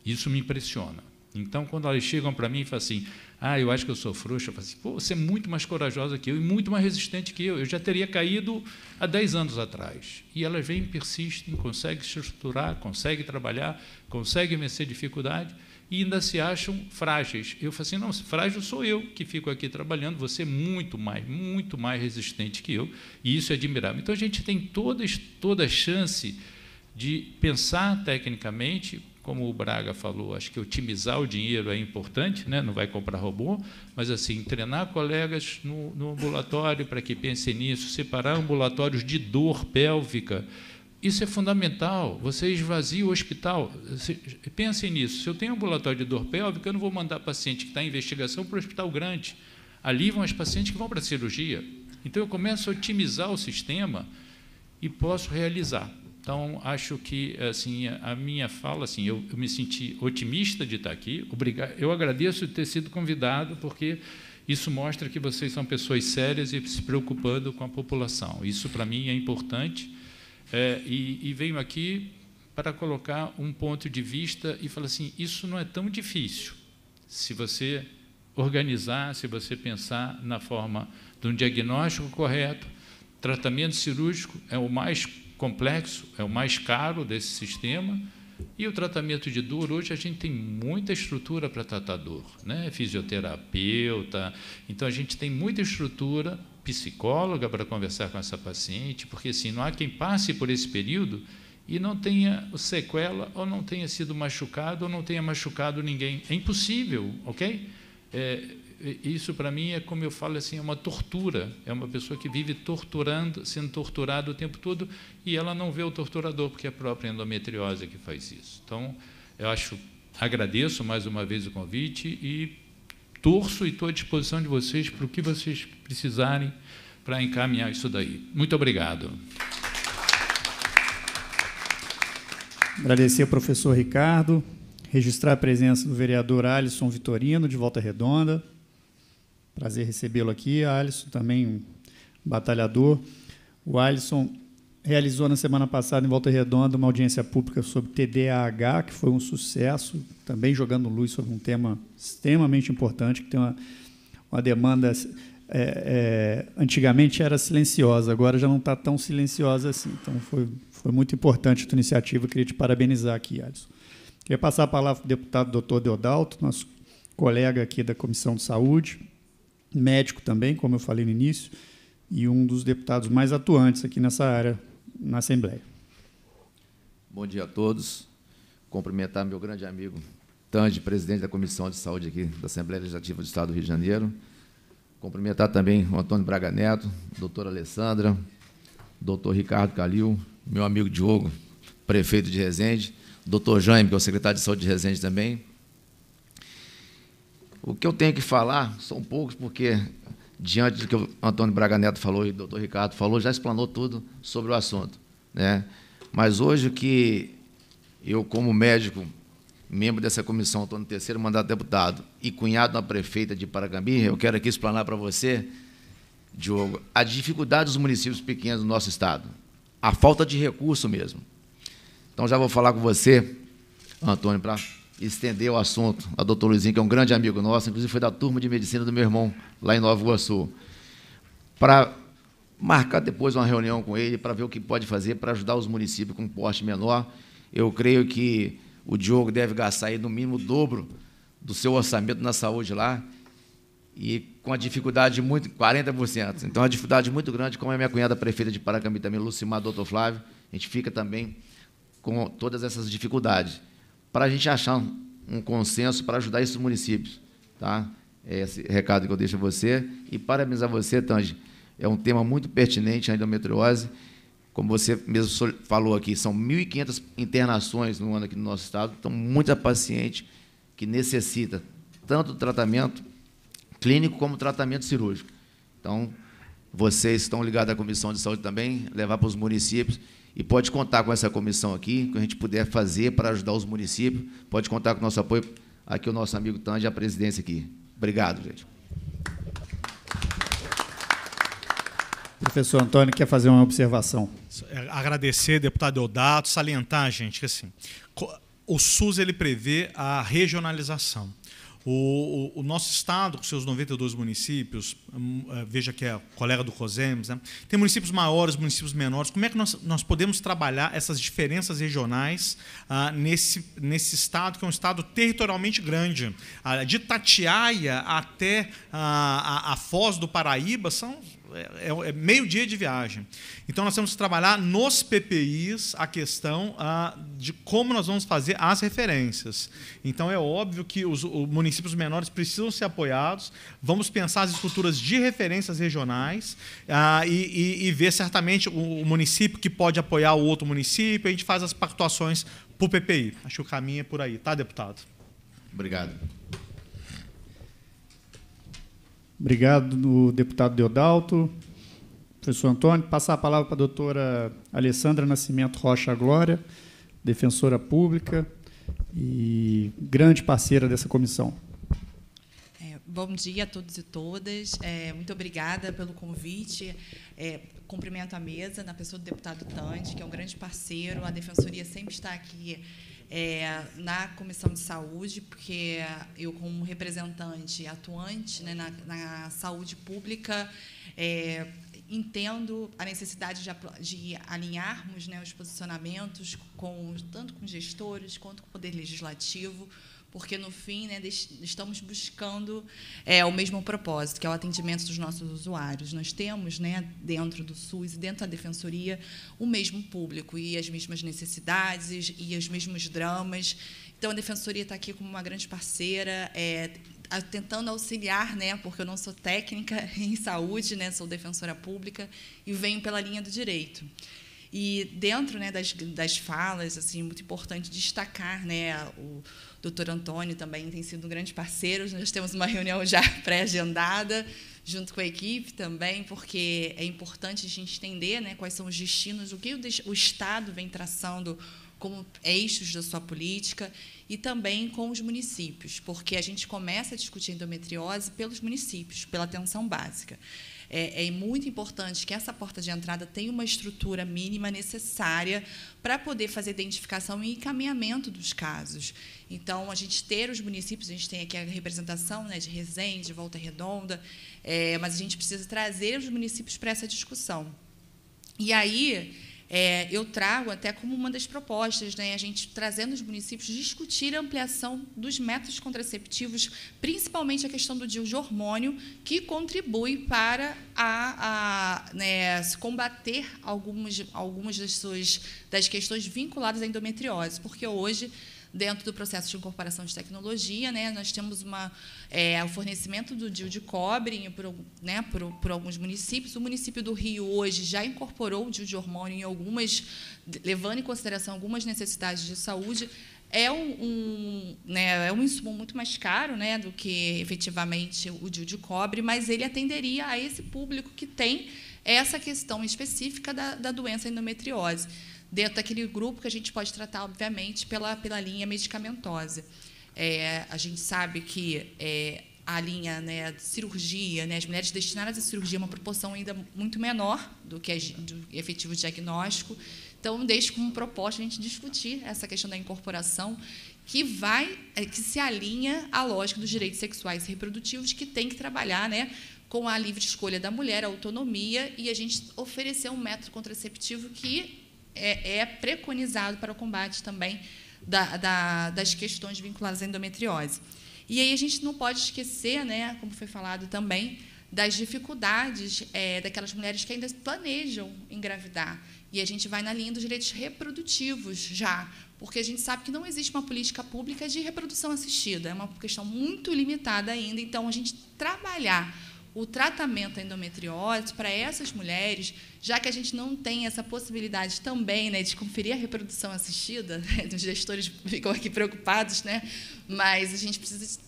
Isso me impressiona. Então, quando elas chegam para mim e falam assim, ah, eu acho que eu sou frouxa, eu falo assim, Pô, você é muito mais corajosa que eu e muito mais resistente que eu. Eu já teria caído há 10 anos atrás. E elas vêm, persistem, conseguem se estruturar, conseguem trabalhar, conseguem vencer dificuldade e ainda se acham frágeis. Eu falo assim, não, frágil sou eu que fico aqui trabalhando, você é muito mais, muito mais resistente que eu, e isso é admirável. Então, a gente tem toda, toda a chance de pensar tecnicamente como o Braga falou, acho que otimizar o dinheiro é importante, né? não vai comprar robô, mas assim treinar colegas no, no ambulatório para que pensem nisso, separar ambulatórios de dor pélvica, isso é fundamental. Você esvazia o hospital. Pensem nisso. Se eu tenho ambulatório de dor pélvica, eu não vou mandar paciente que está em investigação para o hospital grande. Ali vão as pacientes que vão para a cirurgia. Então eu começo a otimizar o sistema e posso realizar. Então, acho que assim a minha fala, assim, eu, eu me senti otimista de estar aqui. Obrigado. Eu agradeço de ter sido convidado, porque isso mostra que vocês são pessoas sérias e se preocupando com a população. Isso, para mim, é importante. É, e, e venho aqui para colocar um ponto de vista e falar assim: isso não é tão difícil se você organizar, se você pensar na forma de um diagnóstico correto. Tratamento cirúrgico é o mais complexo, é o mais caro desse sistema. E o tratamento de dor, hoje a gente tem muita estrutura para tratar dor, né? fisioterapeuta, então a gente tem muita estrutura psicóloga para conversar com essa paciente, porque assim, não há quem passe por esse período e não tenha sequela, ou não tenha sido machucado, ou não tenha machucado ninguém. É impossível, ok? É, isso para mim é como eu falo assim, é uma tortura. É uma pessoa que vive torturando, sendo torturada o tempo todo e ela não vê o torturador porque é a própria endometriose que faz isso. Então, eu acho, agradeço mais uma vez o convite e torço e estou à disposição de vocês para o que vocês precisarem para encaminhar isso daí. Muito obrigado. Agradecer ao professor Ricardo, registrar a presença do vereador Alisson Vitorino, de Volta Redonda, Prazer recebê-lo aqui. A Alisson também, um batalhador. O Alisson realizou na semana passada, em Volta Redonda, uma audiência pública sobre TDAH, que foi um sucesso, também jogando luz sobre um tema extremamente importante, que tem uma, uma demanda. É, é, antigamente era silenciosa, agora já não está tão silenciosa assim. Então foi, foi muito importante a tua iniciativa, queria te parabenizar aqui, Alisson. Queria passar a palavra para o deputado doutor Deodalto, nosso colega aqui da Comissão de Saúde, médico também, como eu falei no início, e um dos deputados mais atuantes aqui nessa área na Assembleia. Bom dia a todos. Cumprimentar meu grande amigo Tange, presidente da Comissão de Saúde aqui da Assembleia Legislativa do Estado do Rio de Janeiro. Cumprimentar também o Antônio Braga Neto, doutora Alessandra, doutor Ricardo Calil, meu amigo Diogo, prefeito de Resende, doutor Jaime, que é o secretário de Saúde de Resende também, o que eu tenho que falar são poucos, porque diante do que o Antônio Braga Neto falou e o doutor Ricardo falou, já explanou tudo sobre o assunto. Né? Mas hoje que eu, como médico, membro dessa comissão, Antônio III, terceiro mandato deputado e cunhado da prefeita de Paragambi, eu quero aqui explanar para você, Diogo, a dificuldade dos municípios pequenos do nosso estado, a falta de recurso mesmo. Então já vou falar com você, Antônio, para estender o assunto a doutor Luizinho, que é um grande amigo nosso, inclusive foi da turma de medicina do meu irmão lá em Nova Iguaçu, para marcar depois uma reunião com ele para ver o que pode fazer para ajudar os municípios com um porte menor. Eu creio que o Diogo deve gastar aí no mínimo o dobro do seu orçamento na saúde lá e com a dificuldade muito 40%. Então, uma dificuldade muito grande, como é minha cunhada prefeita de Paracambi também, Lucimar, doutor Flávio, a gente fica também com todas essas dificuldades para a gente achar um consenso para ajudar esses municípios. Tá? É esse recado que eu deixo a você. E parabenizar você, Tange. É um tema muito pertinente a endometriose. Como você mesmo falou aqui, são 1.500 internações no ano aqui no nosso estado. Então, muita paciente que necessita tanto do tratamento clínico como tratamento cirúrgico. Então, vocês estão ligados à Comissão de Saúde também, levar para os municípios e pode contar com essa comissão aqui, que a gente puder fazer para ajudar os municípios. Pode contar com o nosso apoio. Aqui o nosso amigo Tange, a presidência aqui. Obrigado, gente. Professor Antônio quer fazer uma observação. É, agradecer, deputado Eudato, salientar, gente, que assim, o SUS ele prevê a regionalização. O, o, o, nosso estado, com seus 92 municípios, hum, eh, veja que é colega do COSEMS, né? tem municípios maiores, municípios menores. Como é que nós, nós podemos trabalhar essas diferenças regionais ah, nesse, nesse estado, que é um estado territorialmente grande? Ah, de Tatiaia até ah, a, a Foz do Paraíba são é, é, é meio dia de viagem. Então nós temos que trabalhar nos PPIs a questão ah, de como nós vamos fazer as referências. Então é óbvio que os, os municípios menores precisam ser apoiados. Vamos pensar as estruturas de referências regionais ah, e, e, e, ver certamente o, o município que pode apoiar o outro município. A gente faz as pactuações para o PPI. Acho que o caminho é por aí, tá, deputado? Obrigado. Obrigado, deputado Deodalto. Professor Antônio, passar a palavra para a doutora Alessandra Nascimento Rocha Glória, defensora pública e grande parceira dessa comissão. É, bom dia a todos e todas. É, muito obrigada pelo convite. É, cumprimento a mesa na pessoa do deputado Tante, que é um grande parceiro. A defensoria sempre está aqui é, na Comissão de Saúde, porque eu, como representante atuante né, na, na, saúde pública, é, entendo a necessidade de, de alinharmos né, os posicionamentos com tanto com gestores quanto com o poder legislativo porque no fim né, estamos buscando é, o mesmo propósito, que é o atendimento dos nossos usuários. Nós temos né, dentro do SUS e dentro da Defensoria o mesmo público e as mesmas necessidades e os mesmos dramas. Então a Defensoria está aqui como uma grande parceira, é, tentando auxiliar, né, porque eu não sou técnica em saúde, né, sou defensora pública e venho pela linha do direito. E dentro né, das, das falas, assim, muito importante destacar né, o, doutor Antônio também tem sido um grande parceiro. Nós temos uma reunião já pré-agendada, junto com a equipe também, porque é importante a gente entender né, quais são os destinos, o que o, o Estado vem traçando como eixos da sua política e também com os municípios, porque a gente começa a discutir endometriose pelos municípios, pela atenção básica é, é muito importante que essa porta de entrada tenha uma estrutura mínima necessária para poder fazer identificação e encaminhamento dos casos. Então, a gente ter os municípios, a gente tem aqui a representação né, de Resende, Volta Redonda, é, mas a gente precisa trazer os municípios para essa discussão. E aí é, eu trago até como uma das propostas, né, a gente trazendo os municípios discutir a ampliação dos métodos contraceptivos, principalmente a questão do DIU de hormônio, que contribui para a, a né, se combater algumas, algumas das, suas, das questões vinculadas à endometriose, porque hoje dentro do processo de incorporação de tecnologia. Né, nós temos uma, é, o fornecimento do DIU de cobre por, né, por, por, alguns municípios. O município do Rio, hoje, já incorporou o DIU de hormônio em algumas, levando em consideração algumas necessidades de saúde. É um, um né, é um insumo muito mais caro né, do que efetivamente o DIU de cobre, mas ele atenderia a esse público que tem essa questão específica da, da doença endometriose dentro daquele grupo que a gente pode tratar, obviamente, pela, pela linha medicamentosa. É, a gente sabe que é, a linha né, de cirurgia, né, as mulheres destinadas à cirurgia é uma proporção ainda muito menor do que a, do efetivo diagnóstico. Então, deixo como proposta a gente discutir essa questão da incorporação que vai, é, que se alinha à lógica dos direitos sexuais e reprodutivos, que tem que trabalhar, né, com a livre escolha da mulher, a autonomia e a gente oferecer um método contraceptivo que é, é preconizado para o combate também da, da, das questões vinculadas à endometriose. E aí a gente não pode esquecer, né, como foi falado também, das dificuldades é, daquelas mulheres que ainda planejam engravidar. E a gente vai na linha dos direitos reprodutivos já, porque a gente sabe que não existe uma política pública de reprodução assistida, é uma questão muito limitada ainda. Então, a gente trabalhar o tratamento da endometriose para essas mulheres, já que a gente não tem essa possibilidade também né, de conferir a reprodução assistida, né, os gestores ficam aqui preocupados, né? mas a gente precisa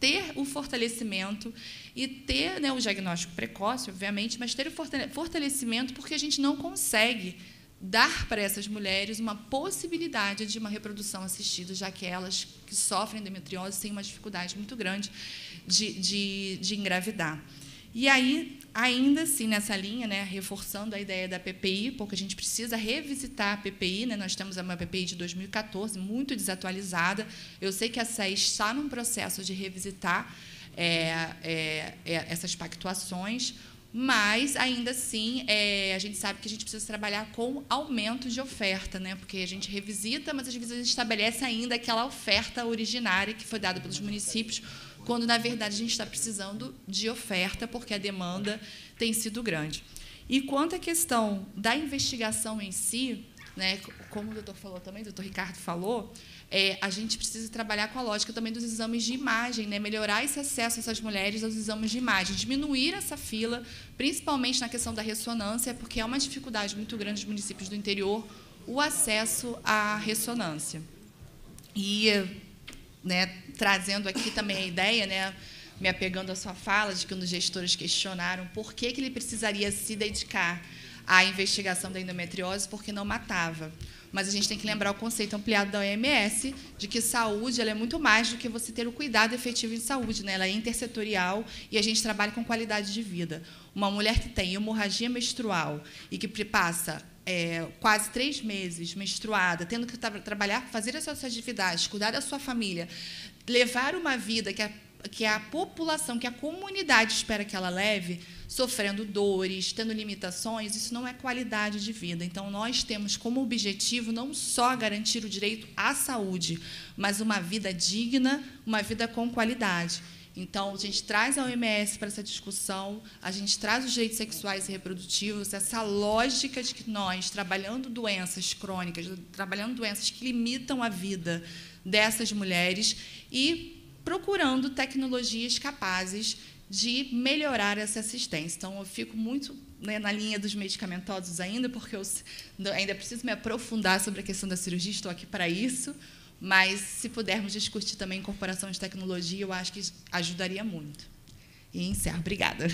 ter o fortalecimento e ter né, o diagnóstico precoce, obviamente, mas ter o fortalecimento porque a gente não consegue dar para essas mulheres uma possibilidade de uma reprodução assistida, já que elas que sofrem endometriose têm uma dificuldade muito grande de, de, de engravidar. E aí, ainda assim, nessa linha, né, reforçando a ideia da PPI, porque a gente precisa revisitar a PPI, né, nós temos uma PPI de 2014, muito desatualizada. Eu sei que a SES está num processo de revisitar é, é, é, essas pactuações, mas, ainda assim, é, a gente sabe que a gente precisa trabalhar com aumento de oferta, né? porque a gente revisita, mas às vezes a gente estabelece ainda aquela oferta originária que foi dada pelos municípios quando na verdade a gente está precisando de oferta, porque a demanda tem sido grande. E quanto à questão da investigação em si, né, como o doutor falou também, o doutor Ricardo falou, é, a gente precisa trabalhar com a lógica também dos exames de imagem, né, melhorar esse acesso essas mulheres aos exames de imagem, diminuir essa fila, principalmente na questão da ressonância, porque é uma dificuldade muito grande dos municípios do interior o acesso à ressonância. E né, trazendo aqui também a ideia, né, me apegando à sua fala, de que um dos gestores questionaram por que, que ele precisaria se dedicar à investigação da endometriose, porque não matava. Mas a gente tem que lembrar o conceito ampliado da OMS, de que saúde ela é muito mais do que você ter o cuidado efetivo em saúde. Né? Ela é intersetorial e a gente trabalha com qualidade de vida. Uma mulher que tem hemorragia menstrual e que passa é, quase três meses menstruada, tendo que tra trabalhar, fazer as suas atividades, cuidar da sua família, levar uma vida que a, que a população, que a comunidade espera que ela leve, sofrendo dores, tendo limitações, isso não é qualidade de vida. Então, nós temos como objetivo não só garantir o direito à saúde, mas uma vida digna, uma vida com qualidade. Então, a gente traz a OMS para essa discussão, a gente traz os direitos sexuais e reprodutivos, essa lógica de que nós, trabalhando doenças crônicas, trabalhando doenças que limitam a vida dessas mulheres e procurando tecnologias capazes de melhorar essa assistência. Então, eu fico muito né, na linha dos medicamentosos ainda, porque eu ainda preciso me aprofundar sobre a questão da cirurgia, estou aqui para isso, mas se pudermos discutir também incorporação de tecnologia, eu acho que ajudaria muito. E encerro. Obrigada.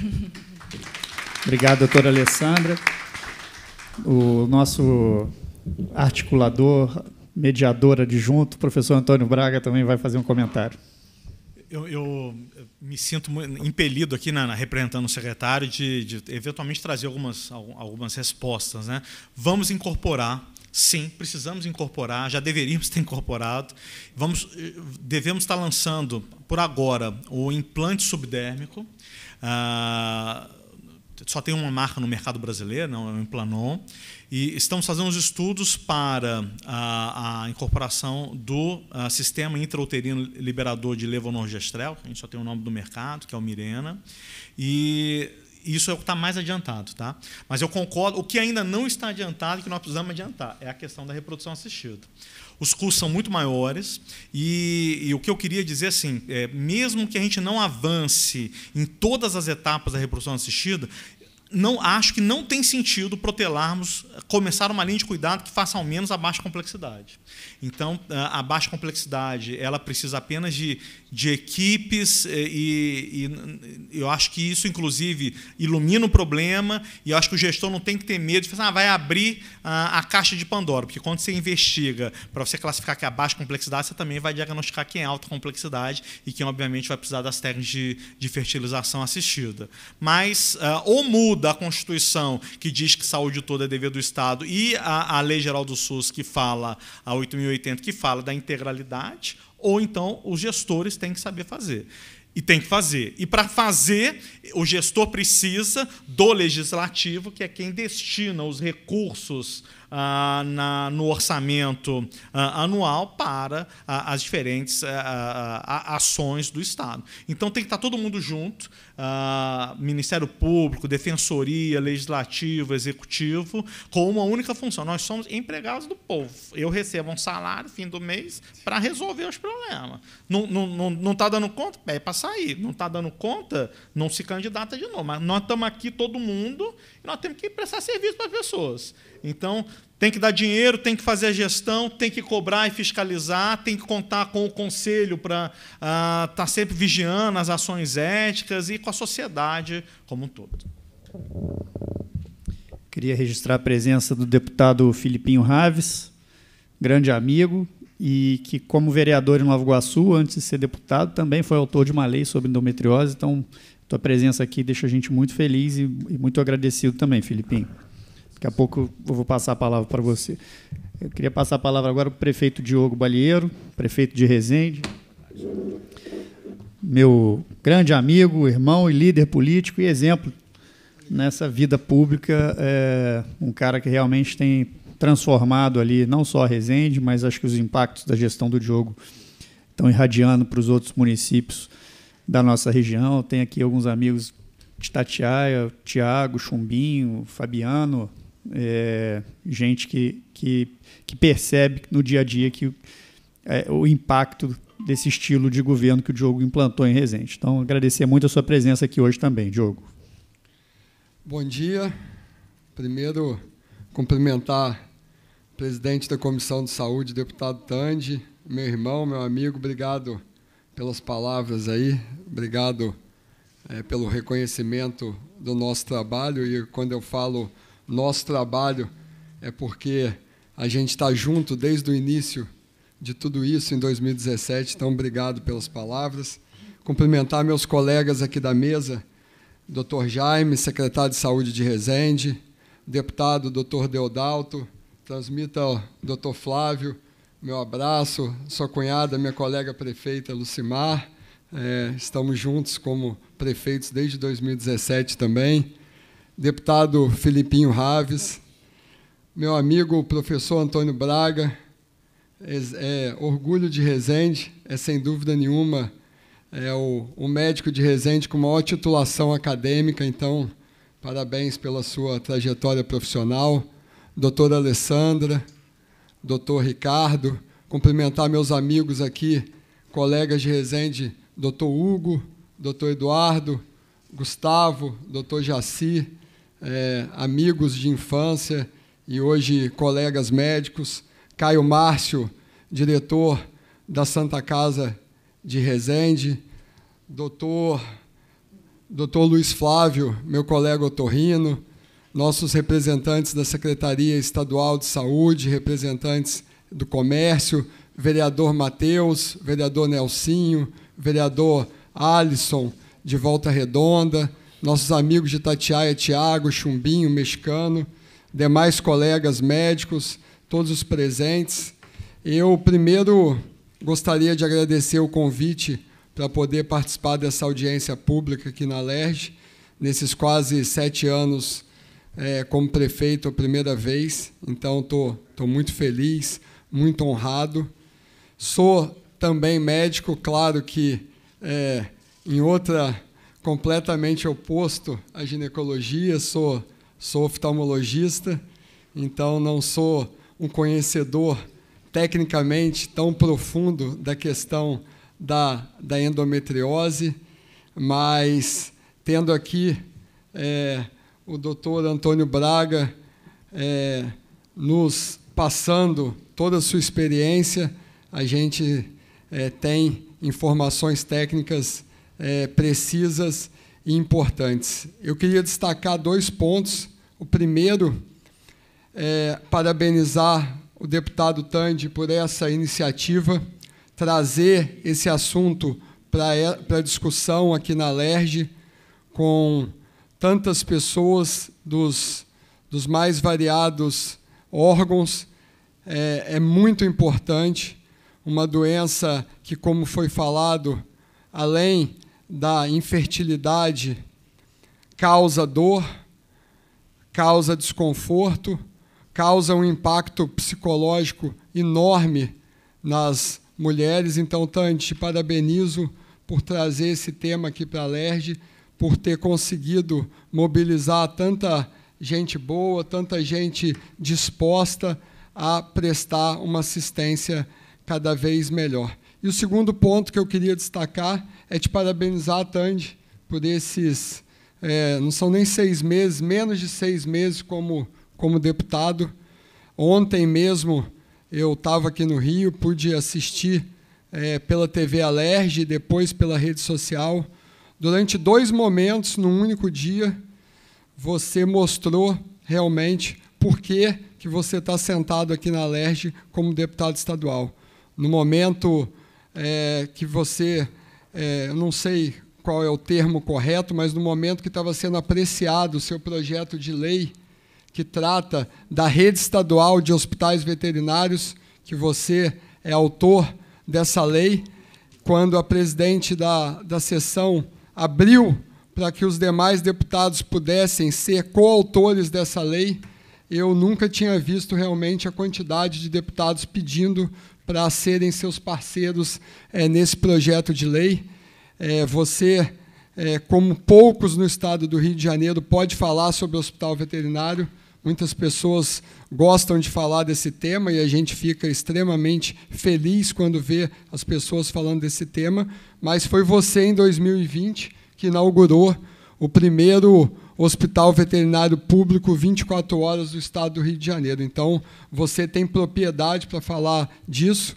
Obrigado, doutora Alessandra. O nosso articulador, mediador adjunto, professor Antônio Braga, também vai fazer um comentário. Eu, eu, me sinto impelido aqui, na, na representando o secretário, de, de, eventualmente trazer algumas, algumas respostas. Né? Vamos incorporar Sim, precisamos incorporar, já deveríamos ter incorporado. Vamos, devemos estar lançando, por agora, o implante subdérmico. Ah, só tem uma marca no mercado brasileiro, não é o Implanon. E estamos fazendo os estudos para a, a incorporação do a, ah, sistema intrauterino liberador de levonorgestrel, que a gente só tem o nome do mercado, que é o Mirena. E isso é o que está mais adiantado, tá? Mas eu concordo, o que ainda não está adiantado e que nós precisamos adiantar é a questão da reprodução assistida. Os custos são muito maiores e, e o que eu queria dizer é assim, é, mesmo que a gente não avance em todas as etapas da reprodução assistida, não acho que não tem sentido protelarmos, começar uma linha de cuidado que faça ao menos a baixa complexidade. Então, a baixa complexidade, ela precisa apenas de de equipes, eh, e, e, eu acho que isso, inclusive, ilumina o problema, e eu acho que o gestor não tem que ter medo de falar, assim, ah, vai abrir a, a caixa de Pandora, porque quando você investiga para você classificar que é a baixa complexidade, você também vai diagnosticar quem é alta complexidade e quem, obviamente, vai precisar das técnicas de, de fertilização assistida. Mas, uh, ou muda a Constituição, que diz que saúde toda é dever do Estado, e a, a Lei Geral do SUS, que fala, a 8.080, que fala da integralidade, ou então os gestores têm que saber fazer. E tem que fazer. E para fazer, o gestor precisa do legislativo, que é quem destina os recursos ah, na, no orçamento ah, anual para ah, as diferentes eh, ah, ah, ações do Estado. Então tem que estar todo mundo junto, ah, Ministério Público, Defensoria, Legislativo, Executivo, com uma única função. Nós somos empregados do povo. Eu recebo um salário fim do mês para resolver os problemas. Não está não, não, não tá dando conta? É para sair. Não está dando conta? Não se candidata de novo. Mas nós estamos aqui todo mundo nós temos que prestar serviço para as pessoas. Então, tem que dar dinheiro, tem que fazer a gestão, tem que cobrar e fiscalizar, tem que contar com o conselho para estar ah, tá sempre vigiando as ações éticas e com a sociedade como um todo. Queria registrar a presença do deputado Filipinho Raves, grande amigo, e que, como vereador em Nova Iguaçu, antes de ser deputado, também foi autor de uma lei sobre endometriose, então tua presença aqui deixa a gente muito feliz e, e muito agradecido também, Filipinho. Daqui a pouco eu vou passar a palavra para você. Eu queria passar a palavra agora para o prefeito Diogo Balieiro, prefeito de Resende, meu grande amigo, irmão e líder político e exemplo nessa vida pública, é um cara que realmente tem transformado ali não só a Resende, mas acho que os impactos da gestão do Diogo estão irradiando para os outros municípios da nossa região. Tem aqui alguns amigos de Tatiaia, Tiago, Chumbinho, Fabiano, é, gente que, que, que, percebe no dia a dia que é, o impacto desse estilo de governo que o Diogo implantou em Resende. Então, agradecer muito a sua presença aqui hoje também, Diogo. Bom dia. Primeiro, cumprimentar o presidente da Comissão de Saúde, deputado Tande, meu irmão, meu amigo, obrigado pelas palavras aí. Obrigado é, pelo reconhecimento do nosso trabalho. E quando eu falo nosso trabalho, é porque a gente está junto desde o início de tudo isso em 2017. Então, obrigado pelas palavras. Cumprimentar meus colegas aqui da mesa, Dr. Jaime, secretário de Saúde de Resende, deputado Dr. Deodalto, transmita ao Dr. Flávio meu abraço, sua cunhada, minha colega prefeita Lucimar. É, estamos juntos como prefeitos desde 2017 também. Deputado Filipinho Raves, meu amigo professor Antônio Braga, é, orgulho de Resende, é sem dúvida nenhuma é o, o, médico de Resende com maior titulação acadêmica, então parabéns pela sua trajetória profissional. Doutora Alessandra, doutor Ricardo, cumprimentar meus amigos aqui, colegas de Resende, doutor Hugo, doutor Eduardo, Gustavo, doutor Jaci, é, amigos de infância e hoje colegas médicos, Caio Márcio, diretor da Santa Casa de Resende, doutor, doutor Luiz Flávio, meu colega otorrino, nossos representantes da Secretaria Estadual de Saúde, representantes do comércio, vereador Matheus, vereador Nelsinho, vereador Alisson de Volta Redonda, nossos amigos de Tatiaia, Tiago, Chumbinho, Mexicano, demais colegas médicos, todos os presentes. Eu primeiro gostaria de agradecer o convite para poder participar dessa audiência pública aqui na LERJ, nesses quase sete anos é, como prefeito a primeira vez, então estou tô, tô muito feliz, muito honrado. Sou também médico, claro que é, em outra completamente oposto à ginecologia, sou, sou oftalmologista, então não sou um conhecedor tecnicamente tão profundo da questão da, da endometriose, mas tendo aqui é, o doutor Antônio Braga é, nos passando toda a sua experiência, a gente é, tem informações técnicas é, precisas e importantes. Eu queria destacar dois pontos. O primeiro, é, parabenizar o deputado Tandi por essa iniciativa, trazer esse assunto para discussão aqui na LERJ com tantas pessoas dos, dos mais variados órgãos. É, é muito importante. Uma doença que, como foi falado, além da infertilidade, causa dor, causa desconforto, causa um impacto psicológico enorme nas mulheres. Então, Tante, parabenizo por trazer esse tema aqui para a LERJ por ter conseguido mobilizar tanta gente boa, tanta gente disposta a prestar uma assistência cada vez melhor. E o segundo ponto que eu queria destacar é te parabenizar, Tandy, por esses, é, não são nem seis meses, menos de seis meses como, como deputado. Ontem mesmo eu estava aqui no Rio, pude assistir é, pela TV Alerj, depois pela rede social, Durante dois momentos, num único dia, você mostrou realmente por que, que você está sentado aqui na Alerj como deputado estadual. No momento é, que você, é, não sei qual é o termo correto, mas no momento que estava sendo apreciado o seu projeto de lei que trata da rede estadual de hospitais veterinários, que você é autor dessa lei, quando a presidente da, da sessão abriu para que os demais deputados pudessem ser coautores dessa lei, eu nunca tinha visto realmente a quantidade de deputados pedindo para serem seus parceiros é, nesse projeto de lei. É, você, é, como poucos no estado do Rio de Janeiro, pode falar sobre o hospital veterinário. Muitas pessoas gostam de falar desse tema e a gente fica extremamente feliz quando vê as pessoas falando desse tema, mas foi você em 2020 que inaugurou o primeiro hospital veterinário público 24 horas do estado do Rio de Janeiro. Então, você tem propriedade para falar disso.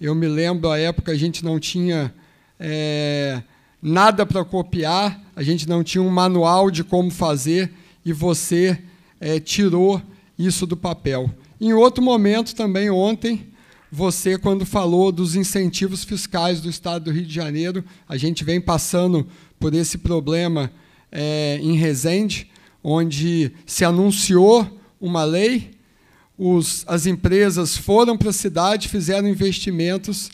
Eu me lembro, à época, a gente não tinha é, nada para copiar, a gente não tinha um manual de como fazer, e você é, tirou isso do papel. Em outro momento, também ontem, você, quando falou dos incentivos fiscais do Estado do Rio de Janeiro, a gente vem passando por esse problema é, em Resende, onde se anunciou uma lei, os, as empresas foram para a cidade, fizeram investimentos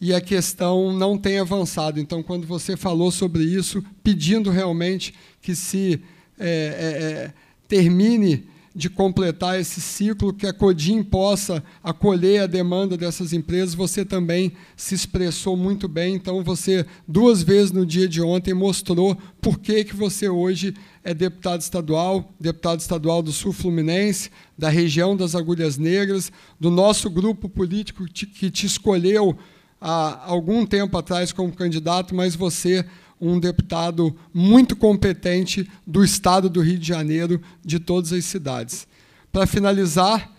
e a questão não tem avançado. Então, quando você falou sobre isso, pedindo realmente que se. É, é, é termine de completar esse ciclo, que a Codim possa acolher a demanda dessas empresas. Você também se expressou muito bem, então você duas vezes no dia de ontem mostrou por que, que você hoje é deputado estadual, deputado estadual do Sul Fluminense, da região das Agulhas Negras, do nosso grupo político que te escolheu há algum tempo atrás como candidato, mas você um deputado muito competente do estado do Rio de Janeiro, de todas as cidades. Para finalizar,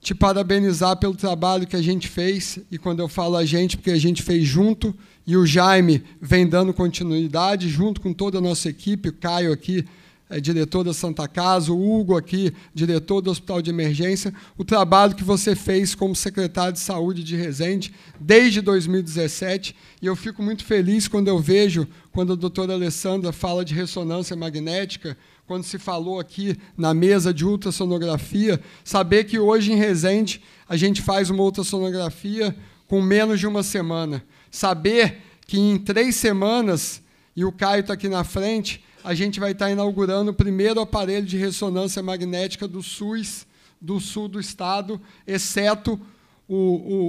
te parabenizar pelo trabalho que a gente fez, e quando eu falo a gente, porque a gente fez junto, e o Jaime vem dando continuidade, junto com toda a nossa equipe, o Caio aqui é diretor da Santa Casa, o Hugo aqui, diretor do Hospital de Emergência, o trabalho que você fez como secretário de Saúde de Resende desde 2017. E eu fico muito feliz quando eu vejo, quando a doutora Alessandra fala de ressonância magnética, quando se falou aqui na mesa de ultrassonografia, saber que hoje em Resende a gente faz uma ultrassonografia com menos de uma semana. Saber que em três semanas, e o Caio está aqui na frente, a gente vai estar inaugurando o primeiro aparelho de ressonância magnética do SUS, do sul do estado, exceto o,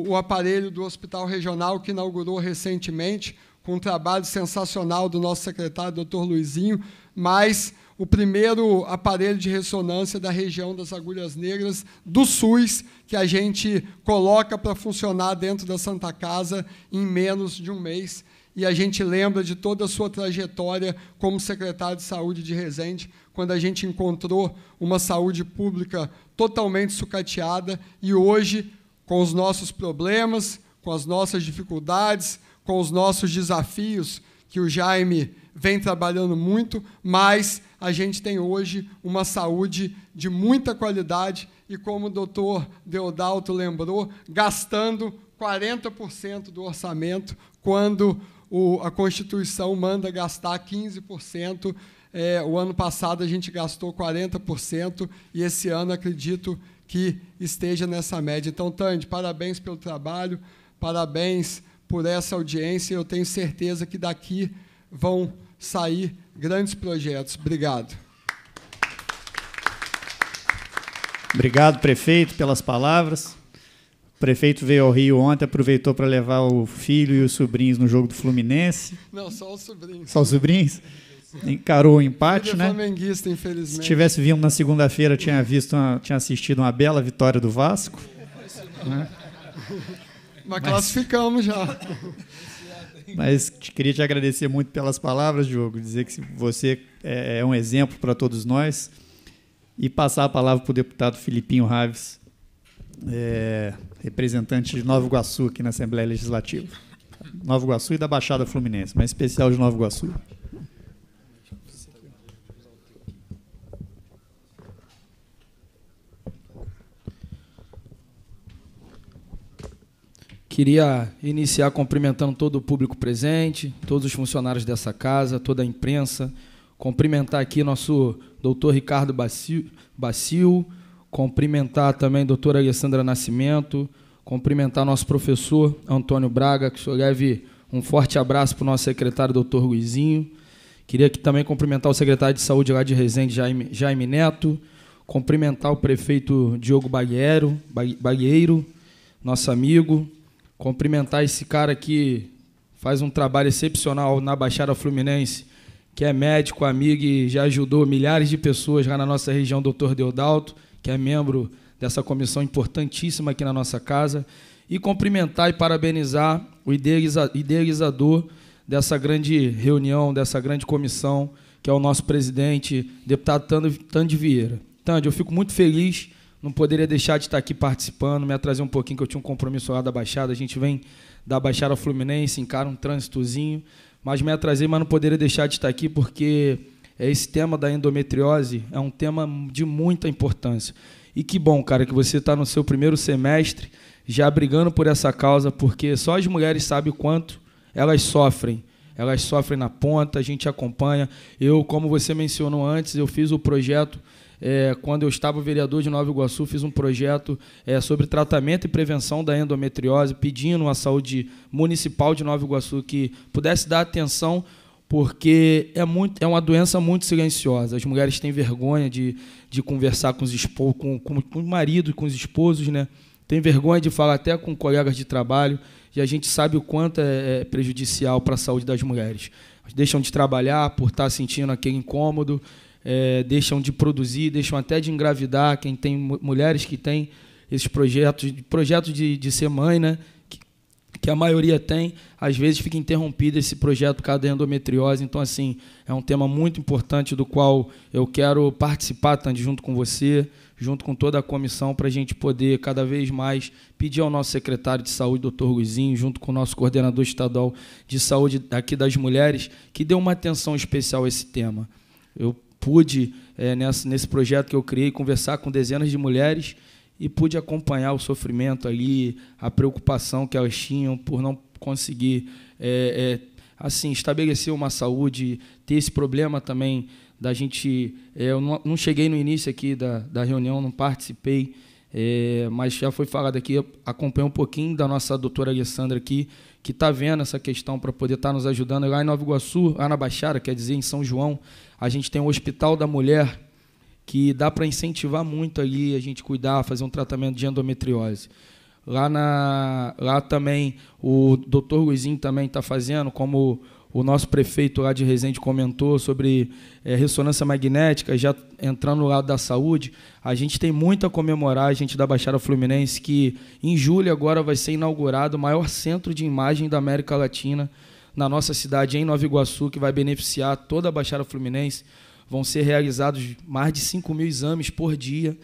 o, o aparelho do Hospital Regional, que inaugurou recentemente, com um trabalho sensacional do nosso secretário, doutor Luizinho, mas o primeiro aparelho de ressonância da região das Agulhas Negras, do SUS, que a gente coloca para funcionar dentro da Santa Casa em menos de um mês e a gente lembra de toda a sua trajetória como secretário de saúde de Resende, quando a gente encontrou uma saúde pública totalmente sucateada e hoje, com os nossos problemas, com as nossas dificuldades, com os nossos desafios, que o Jaime vem trabalhando muito, mas a gente tem hoje uma saúde de muita qualidade e, como o doutor Deodalto lembrou, gastando 40% do orçamento quando o, a Constituição manda gastar 15%. É, o ano passado a gente gastou 40% e esse ano acredito que esteja nessa média. Então, Tande, parabéns pelo trabalho, parabéns por essa audiência. Eu tenho certeza que daqui vão sair grandes projetos. Obrigado. Obrigado, prefeito, pelas palavras prefeito veio ao Rio ontem, aproveitou para levar o filho e os sobrinhos no jogo do Fluminense. Não, só os sobrinhos. Só os sobrinhos? Encarou o empate, é né? flamenguista, infelizmente. Se tivesse vindo na segunda-feira, tinha visto, uma, tinha assistido uma bela vitória do Vasco. Né? Mas, Mas classificamos já. Mas queria te agradecer muito pelas palavras, Diogo, dizer que você é, é um exemplo para todos nós e passar a palavra para o deputado Filipinho Raves é, representante de Nova Iguaçu aqui na Assembleia Legislativa. Nova Iguaçu e da Baixada Fluminense, mas especial de Nova Iguaçu. Queria iniciar cumprimentando todo o público presente, todos os funcionários dessa casa, toda a imprensa. Cumprimentar aqui nosso doutor Ricardo Bacil, Bacil cumprimentar também a doutora Alessandra Nascimento, cumprimentar nosso professor Antônio Braga, que o senhor leve um forte abraço para o nosso secretário, doutor Guizinho. Queria aqui também cumprimentar o secretário de Saúde lá de Resende, Jaime, Jaime Neto, cumprimentar o prefeito Diogo Bagueiro, Bagueiro, nosso amigo, cumprimentar esse cara que faz um trabalho excepcional na Baixada Fluminense, que é médico, amigo e já ajudou milhares de pessoas lá na nossa região, doutor Deodalto que é membro dessa comissão importantíssima aqui na nossa casa, e cumprimentar e parabenizar o idealizador dessa grande reunião, dessa grande comissão, que é o nosso presidente, deputado Tande Vieira. Tande, eu fico muito feliz, não poderia deixar de estar aqui participando, me atrasar um pouquinho, que eu tinha um compromisso lá da Baixada, a gente vem da Baixada Fluminense, encara um trânsitozinho, mas me atrasei, mas não poderia deixar de estar aqui, porque é, esse tema da endometriose é um tema de muita importância. E que bom, cara, que você está no seu primeiro semestre já brigando por essa causa, porque só as mulheres sabem o quanto elas sofrem. Elas sofrem na ponta, a gente acompanha. Eu, como você mencionou antes, eu fiz o projeto é, quando eu estava vereador de Nova Iguaçu, fiz um projeto é, sobre tratamento e prevenção da endometriose, pedindo à saúde municipal de Nova Iguaçu que pudesse dar atenção porque é, muito, é uma doença muito silenciosa. As mulheres têm vergonha de, de conversar com os esposos, com, com, com o marido, com os esposos, né? Tem vergonha de falar até com colegas de trabalho, e a gente sabe o quanto é, é prejudicial para a saúde das mulheres. Deixam de trabalhar por estar tá sentindo aquele incômodo, é, deixam de produzir, deixam até de engravidar. Quem tem mulheres que têm esses projetos, projetos de, de ser mãe, né? que a maioria tem, às vezes fica interrompido esse projeto por causa da endometriose. Então, assim, é um tema muito importante do qual eu quero participar, Tandy, junto com você, junto com toda a comissão, para a gente poder cada vez mais pedir ao nosso secretário de saúde, doutor Guizinho, junto com o nosso coordenador estadual de saúde aqui das mulheres, que dê uma atenção especial a esse tema. Eu pude, é, nessa, nesse projeto que eu criei, conversar com dezenas de mulheres e pude acompanhar o sofrimento ali, a preocupação que elas tinham por não conseguir é, é, assim estabelecer uma saúde, ter esse problema também da gente. É, eu não, não, cheguei no início aqui da, da reunião, não participei, é, mas já foi falado aqui, acompanhei um pouquinho da nossa doutora Alessandra aqui, que está vendo essa questão para poder estar tá nos ajudando. Lá em Nova Iguaçu, lá na Baixada, quer dizer, em São João, a gente tem o Hospital da Mulher que dá para incentivar muito ali a gente cuidar, fazer um tratamento de endometriose. Lá, na, lá também o doutor Luizinho também está fazendo, como o nosso prefeito lá de Resende comentou sobre é, ressonância magnética, já entrando no lado da saúde, a gente tem muito a comemorar, a gente da Baixada Fluminense, que em julho agora vai ser inaugurado o maior centro de imagem da América Latina na nossa cidade, em Nova Iguaçu, que vai beneficiar toda a Baixada Fluminense vão ser realizados mais de 5 mil exames por dia.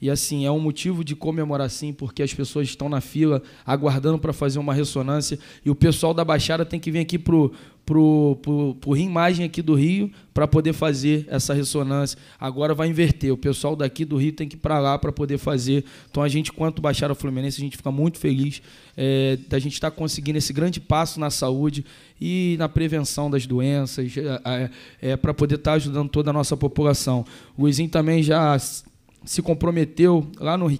E assim, é um motivo de comemorar sim, porque as pessoas estão na fila aguardando para fazer uma ressonância. E o pessoal da Baixada tem que vir aqui pro, pro, pro, pro Rimagem aqui do Rio para poder fazer essa ressonância. Agora vai inverter. O pessoal daqui do Rio tem que ir para lá para poder fazer. Então a gente, quanto Baixada Fluminense, a gente fica muito feliz é, da gente estar tá conseguindo esse grande passo na saúde e na prevenção das doenças, é, é, para poder estar tá ajudando toda a nossa população. O Luizinho também já se comprometeu lá no,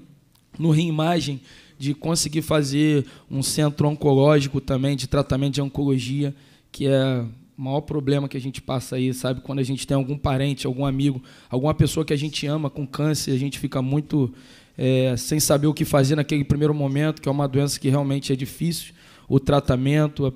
no Rimagem de conseguir fazer um centro oncológico também, de tratamento de oncologia que é o maior problema que a gente passa aí, sabe? Quando a gente tem algum parente, algum amigo, alguma pessoa que a gente ama com câncer, a gente fica muito é, sem saber o que fazer naquele primeiro momento, que é uma doença que realmente é difícil. O tratamento,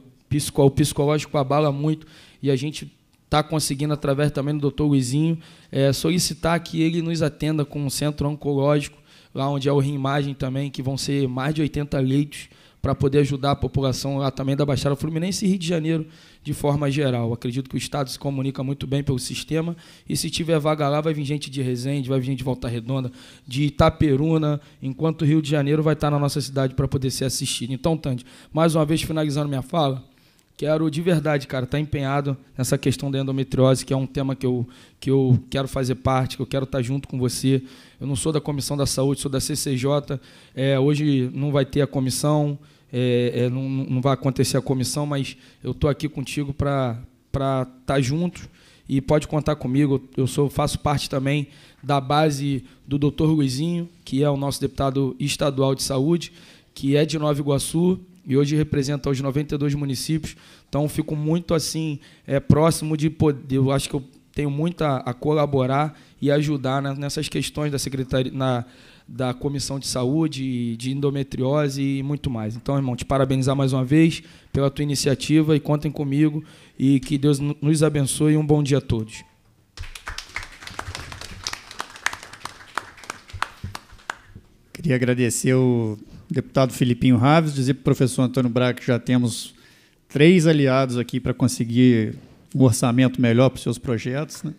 o psicológico abala muito e a gente está conseguindo, através também do doutor Luizinho, é, solicitar que ele nos atenda com um centro oncológico, lá onde é o Reimagem também, que vão ser mais de 80 leitos para poder ajudar a população lá também da Baixada Fluminense e Rio de Janeiro de forma geral. Acredito que o Estado se comunica muito bem pelo sistema e se tiver vaga lá, vai vir gente de Resende, vai vir gente de Volta Redonda, de Itaperuna, enquanto o Rio de Janeiro vai estar na nossa cidade para poder ser assistido. Então, tante mais uma vez finalizando minha fala, quero de verdade, cara, estar tá empenhado nessa questão da endometriose, que é um tema que eu, que eu quero fazer parte, que eu quero estar tá junto com você. Eu não sou da Comissão da Saúde, sou da CCJ. É, hoje não vai ter a comissão é, é, não, não, vai acontecer a comissão, mas eu estou aqui contigo para estar tá junto e pode contar comigo. Eu sou, faço parte também da base do doutor Luizinho, que é o nosso deputado estadual de saúde, que é de Nova Iguaçu e hoje representa os 92 municípios. Então, fico muito assim é, próximo de poder. Eu acho que eu tenho muito a, a colaborar e ajudar né, nessas questões da secretaria, na, da Comissão de Saúde, de endometriose e muito mais. Então, irmão, te parabenizar mais uma vez pela tua iniciativa e contem comigo e que Deus nos abençoe e um bom dia a todos. Queria agradecer o deputado Filipinho Raves, dizer para o professor Antônio Braga que já temos três aliados aqui para conseguir um orçamento melhor para os seus projetos, né?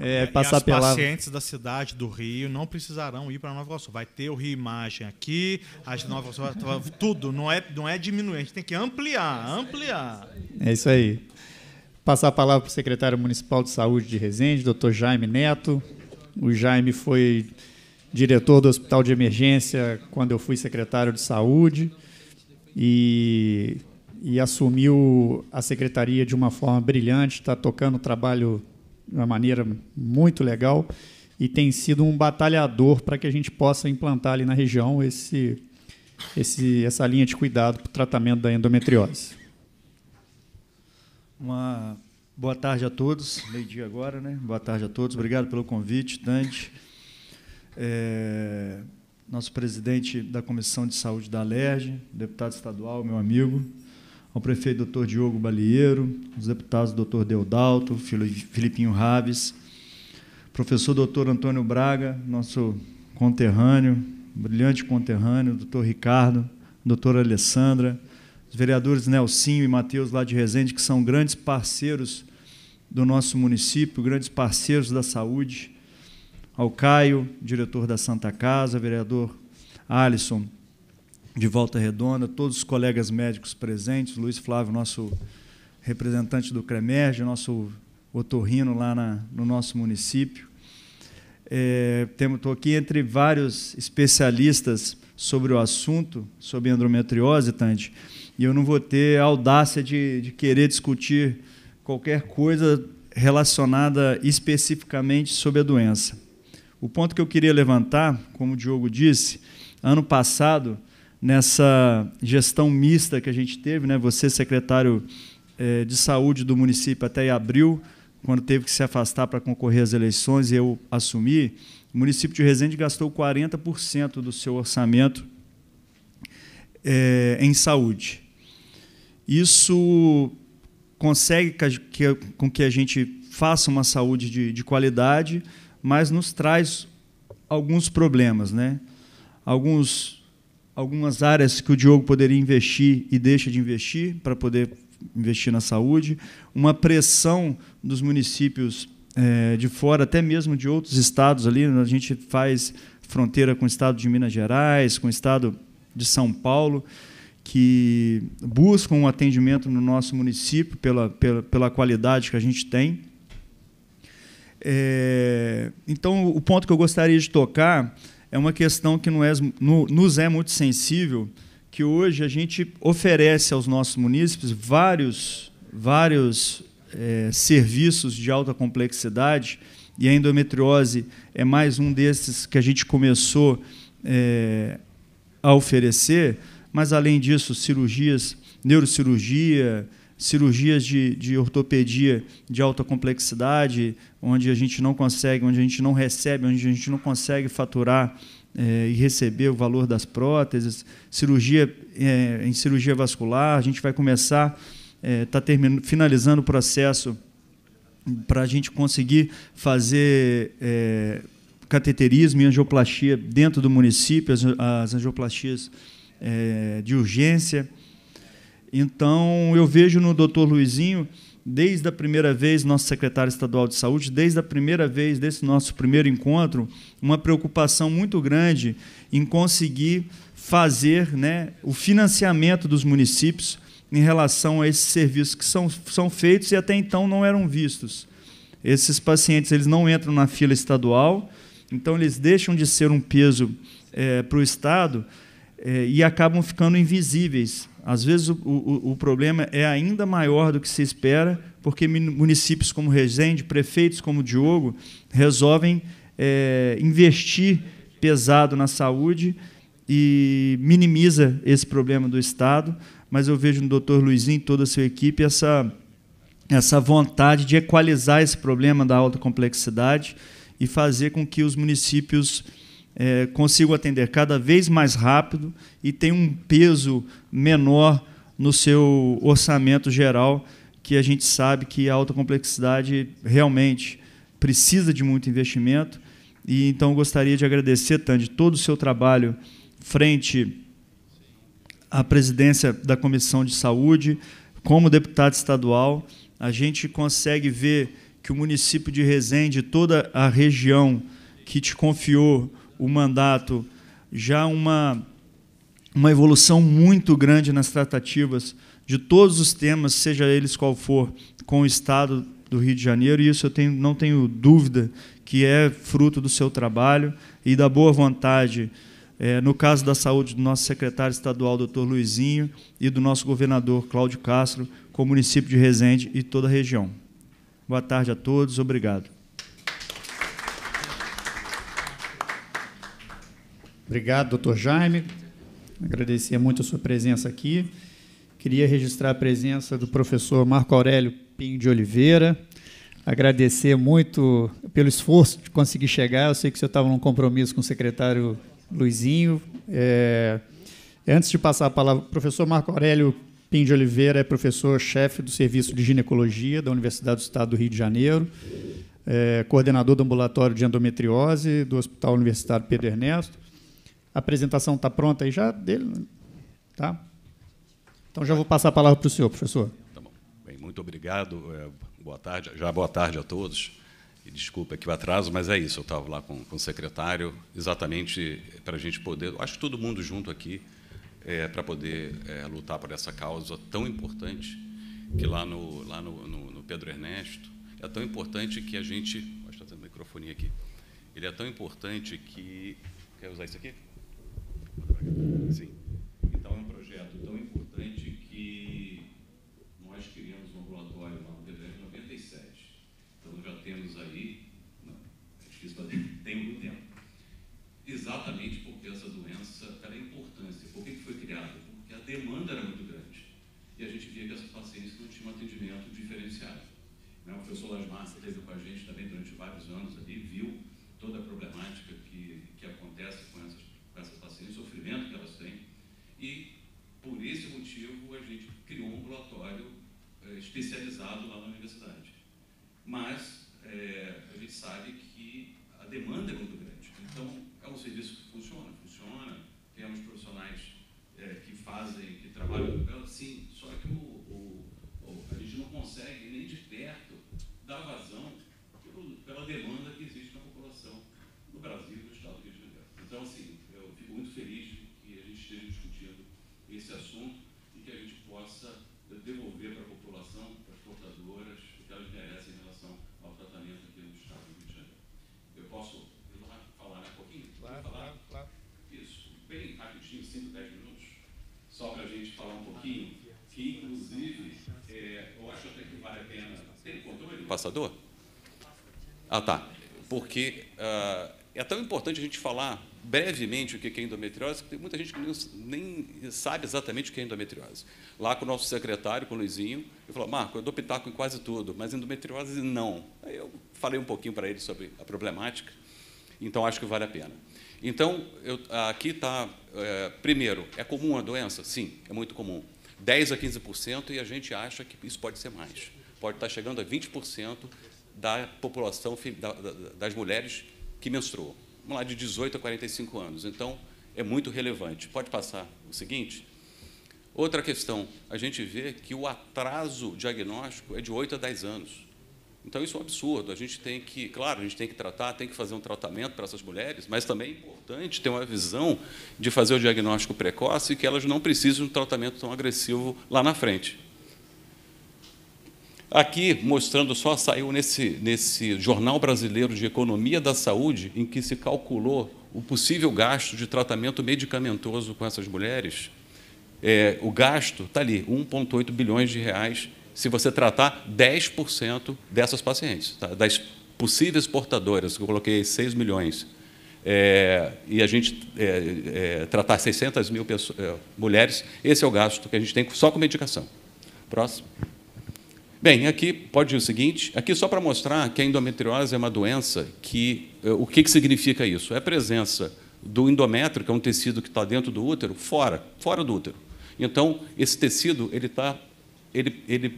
É, é passar as pela... pacientes da cidade do Rio não precisarão ir para Nova Iguaçu. Vai ter o Rio Imagem aqui, as Nova Iguaçu, tudo. Não é, não é diminuir, a gente tem que ampliar, ampliar. É isso aí. Passar a palavra para o secretário municipal de saúde de Resende, doutor Jaime Neto. O Jaime foi diretor do hospital de emergência quando eu fui secretário de saúde e, e assumiu a secretaria de uma forma brilhante, está tocando o trabalho de uma maneira muito legal e tem sido um batalhador para que a gente possa implantar ali na região esse, esse, essa linha de cuidado para o tratamento da endometriose. Uma boa tarde a todos, meio-dia agora, né? Boa tarde a todos, obrigado pelo convite, Dante. É, nosso presidente da Comissão de Saúde da LERJ, deputado estadual, meu amigo, ao prefeito Dr. Diogo Balieiro, os deputados Dr. Deodalto, Filipinho Raves, professor Dr. Antônio Braga, nosso conterrâneo, brilhante conterrâneo, Dr. Ricardo, dr Alessandra, os vereadores Nelsinho e Matheus lá de Resende, que são grandes parceiros do nosso município, grandes parceiros da saúde, ao Caio, diretor da Santa Casa, vereador Alisson, de Volta Redonda, todos os colegas médicos presentes, Luiz Flávio, nosso representante do CREMERG, nosso otorrino lá na, no nosso município. É, Estou aqui entre vários especialistas sobre o assunto, sobre endometriose, Tante, e eu não vou ter a audácia de, de querer discutir qualquer coisa relacionada especificamente sobre a doença. O ponto que eu queria levantar, como o Diogo disse, ano passado nessa gestão mista que a gente teve, né? Você secretário eh, de saúde do município até abril, quando teve que se afastar para concorrer às eleições e eu assumi, o município de Resende gastou 40% do seu orçamento eh, em saúde. Isso consegue que, com que a gente faça uma saúde de, de qualidade, mas nos traz alguns problemas, né? Alguns algumas áreas que o Diogo poderia investir e deixa de investir para poder investir na saúde, uma pressão dos municípios é, de fora, até mesmo de outros estados ali, né, a gente faz fronteira com o estado de Minas Gerais, com o estado de São Paulo, que buscam um atendimento no nosso município pela, pela, pela qualidade que a gente tem. É, então, o ponto que eu gostaria de tocar é uma questão que não é, no, nos é muito sensível, que hoje a gente oferece aos nossos munícipes vários, vários é, serviços de alta complexidade, e a endometriose é mais um desses que a gente começou é, a oferecer, mas além disso, cirurgias, neurocirurgia, cirurgias de, de ortopedia de alta complexidade, onde a gente não consegue, onde a gente não recebe, onde a gente não consegue faturar é, e receber o valor das próteses, cirurgia é, em cirurgia vascular, a gente vai começar, está eh, é, finalizando o processo para a gente conseguir fazer cateterismo e angioplastia dentro do município, as, as angioplastias de urgência. Então, eu vejo no doutor Luizinho, desde a primeira vez, nosso secretário estadual de saúde, desde a primeira vez desse nosso primeiro encontro, uma preocupação muito grande em conseguir fazer né, o financiamento dos municípios em relação a esses serviços que são, são feitos e até então não eram vistos. Esses pacientes eles não entram na fila estadual, então eles deixam de ser um peso é, para o Estado é, e acabam ficando invisíveis às vezes o, o, o, problema é ainda maior do que se espera, porque municípios como Resende, prefeitos como Diogo, resolvem é, investir pesado na saúde e minimiza esse problema do Estado. Mas eu vejo no doutor Luizinho e toda a sua equipe essa, essa vontade de equalizar esse problema da alta complexidade e fazer com que os municípios é, consigo atender cada vez mais rápido e tem um peso menor no seu orçamento geral, que a gente sabe que a alta complexidade realmente precisa de muito investimento. E então gostaria de agradecer, Tan, todo o seu trabalho frente à presidência da Comissão de Saúde, como deputado estadual. A gente consegue ver que o município de Resende, toda a região que te confiou o mandato, já uma, uma evolução muito grande nas tratativas de todos os temas, seja eles qual for, com o Estado do Rio de Janeiro, e isso eu tenho, não tenho dúvida que é fruto do seu trabalho e da boa vontade, é, no caso da saúde, do nosso secretário estadual, doutor Luizinho, e do nosso governador, Cláudio Castro, com o município de Resende e toda a região. Boa tarde a todos, obrigado. Obrigado, doutor Jaime. Agradecer muito a sua presença aqui. Queria registrar a presença do professor Marco Aurélio Pinho de Oliveira. Agradecer muito pelo esforço de conseguir chegar. Eu sei que o senhor estava num compromisso com o secretário Luizinho. É... Antes de passar a palavra, o professor Marco Aurélio Pinho de Oliveira é professor-chefe do Serviço de Ginecologia da Universidade do Estado do Rio de Janeiro, é coordenador do Ambulatório de Endometriose do Hospital Universitário Pedro Ernesto a apresentação está pronta aí já dele, tá? Então já vou passar a palavra para o senhor, professor. Tá bom. Bem, muito obrigado. É, boa tarde, já boa tarde a todos. E desculpa aqui o atraso, mas é isso. Eu estava lá com, com o secretário, exatamente para a gente poder. Acho que todo mundo junto aqui é, para poder é, lutar por essa causa tão importante que lá no, lá no, no, no Pedro Ernesto é tão importante que a gente. Acho que está tendo microfone aqui. Ele é tão importante que. Quer usar isso aqui? Sim. Então é um projeto tão importante que nós criamos um ambulatório lá no DBR 97. Então nós já temos aí, não, é difícil fazer, tem muito tempo. Exatamente porque essa doença era importância. Por que foi criada? Porque a demanda era muito grande. E a gente via que essas pacientes não tinham um atendimento diferenciado. Né, o professor Lasmar esteve com a gente também durante vários anos ali, viu toda a problemática conhecimento que elas têm, e por esse motivo a gente criou um ambulatório eh, especializado lá na universidade. Mas eh, a gente sabe que a demanda é muito grande, então é um serviço que funciona, funciona, temos profissionais eh, que fazem, que trabalham passador? Ah, tá. Porque uh, é tão importante a gente falar brevemente o que é endometriose, que tem muita gente que nem, nem, sabe exatamente o que é endometriose. Lá com o nosso secretário, com o Luizinho, eu falo, Marco, eu dou pitaco em quase tudo, mas endometriose não. Aí eu falei um pouquinho para ele sobre a problemática, então acho que vale a pena. Então, eu, aqui está, é, eh, primeiro, é comum a doença? Sim, é muito comum. 10 a 15%, e a gente acha que isso pode ser mais pode estar chegando a 20% da população das mulheres que menstruam. Vamos lá, de 18 a 45 anos. Então, é muito relevante. Pode passar o seguinte? Outra questão, a gente vê que o atraso diagnóstico é de 8 a 10 anos. Então, isso é um absurdo. A gente tem que, claro, a gente tem que tratar, tem que fazer um tratamento para essas mulheres, mas também é importante ter uma visão de fazer o diagnóstico precoce e que elas não precisam de um tratamento tão agressivo lá na frente. Aqui, mostrando só, saiu nesse, nesse Jornal Brasileiro de Economia da Saúde, em que se calculou o possível gasto de tratamento medicamentoso com essas mulheres. É, o gasto está ali, 1,8 bilhões de reais, se você tratar 10% dessas pacientes, tá? das possíveis portadoras, que eu coloquei 6 milhões. É, e a gente é, é tratar 600 mil pessoas, é, mulheres, esse é o gasto que a gente tem só com medicação. Próximo. Bem, aqui pode ir o seguinte, aqui só para mostrar que a endometriose é uma doença que eh, o que, que significa isso? É a presença do endométrio, que é um tecido que está dentro do útero, fora, fora do útero. Então, esse tecido, ele está, ele, ele,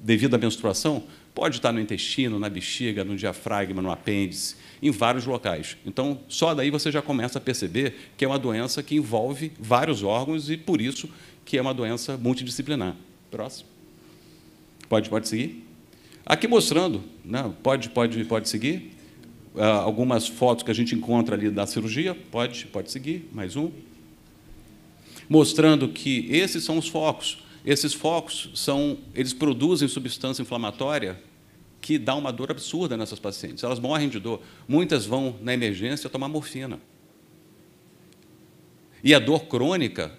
devido à menstruação, pode estar tá no intestino, na bexiga, no diafragma, no apêndice, em vários locais. Então, só daí você já começa a perceber que é uma doença que envolve vários órgãos e, por isso, que é uma doença multidisciplinar. Próximo. Pode, pode seguir. Aqui mostrando, né? pode, pode, pode seguir. Uh, algumas fotos que a gente encontra ali da cirurgia, pode, pode seguir, mais um. Mostrando que esses são os focos. Esses focos são, eles produzem substância inflamatória que dá uma dor absurda nessas pacientes. Elas morrem de dor. Muitas vão na emergência tomar morfina. E a dor crônica,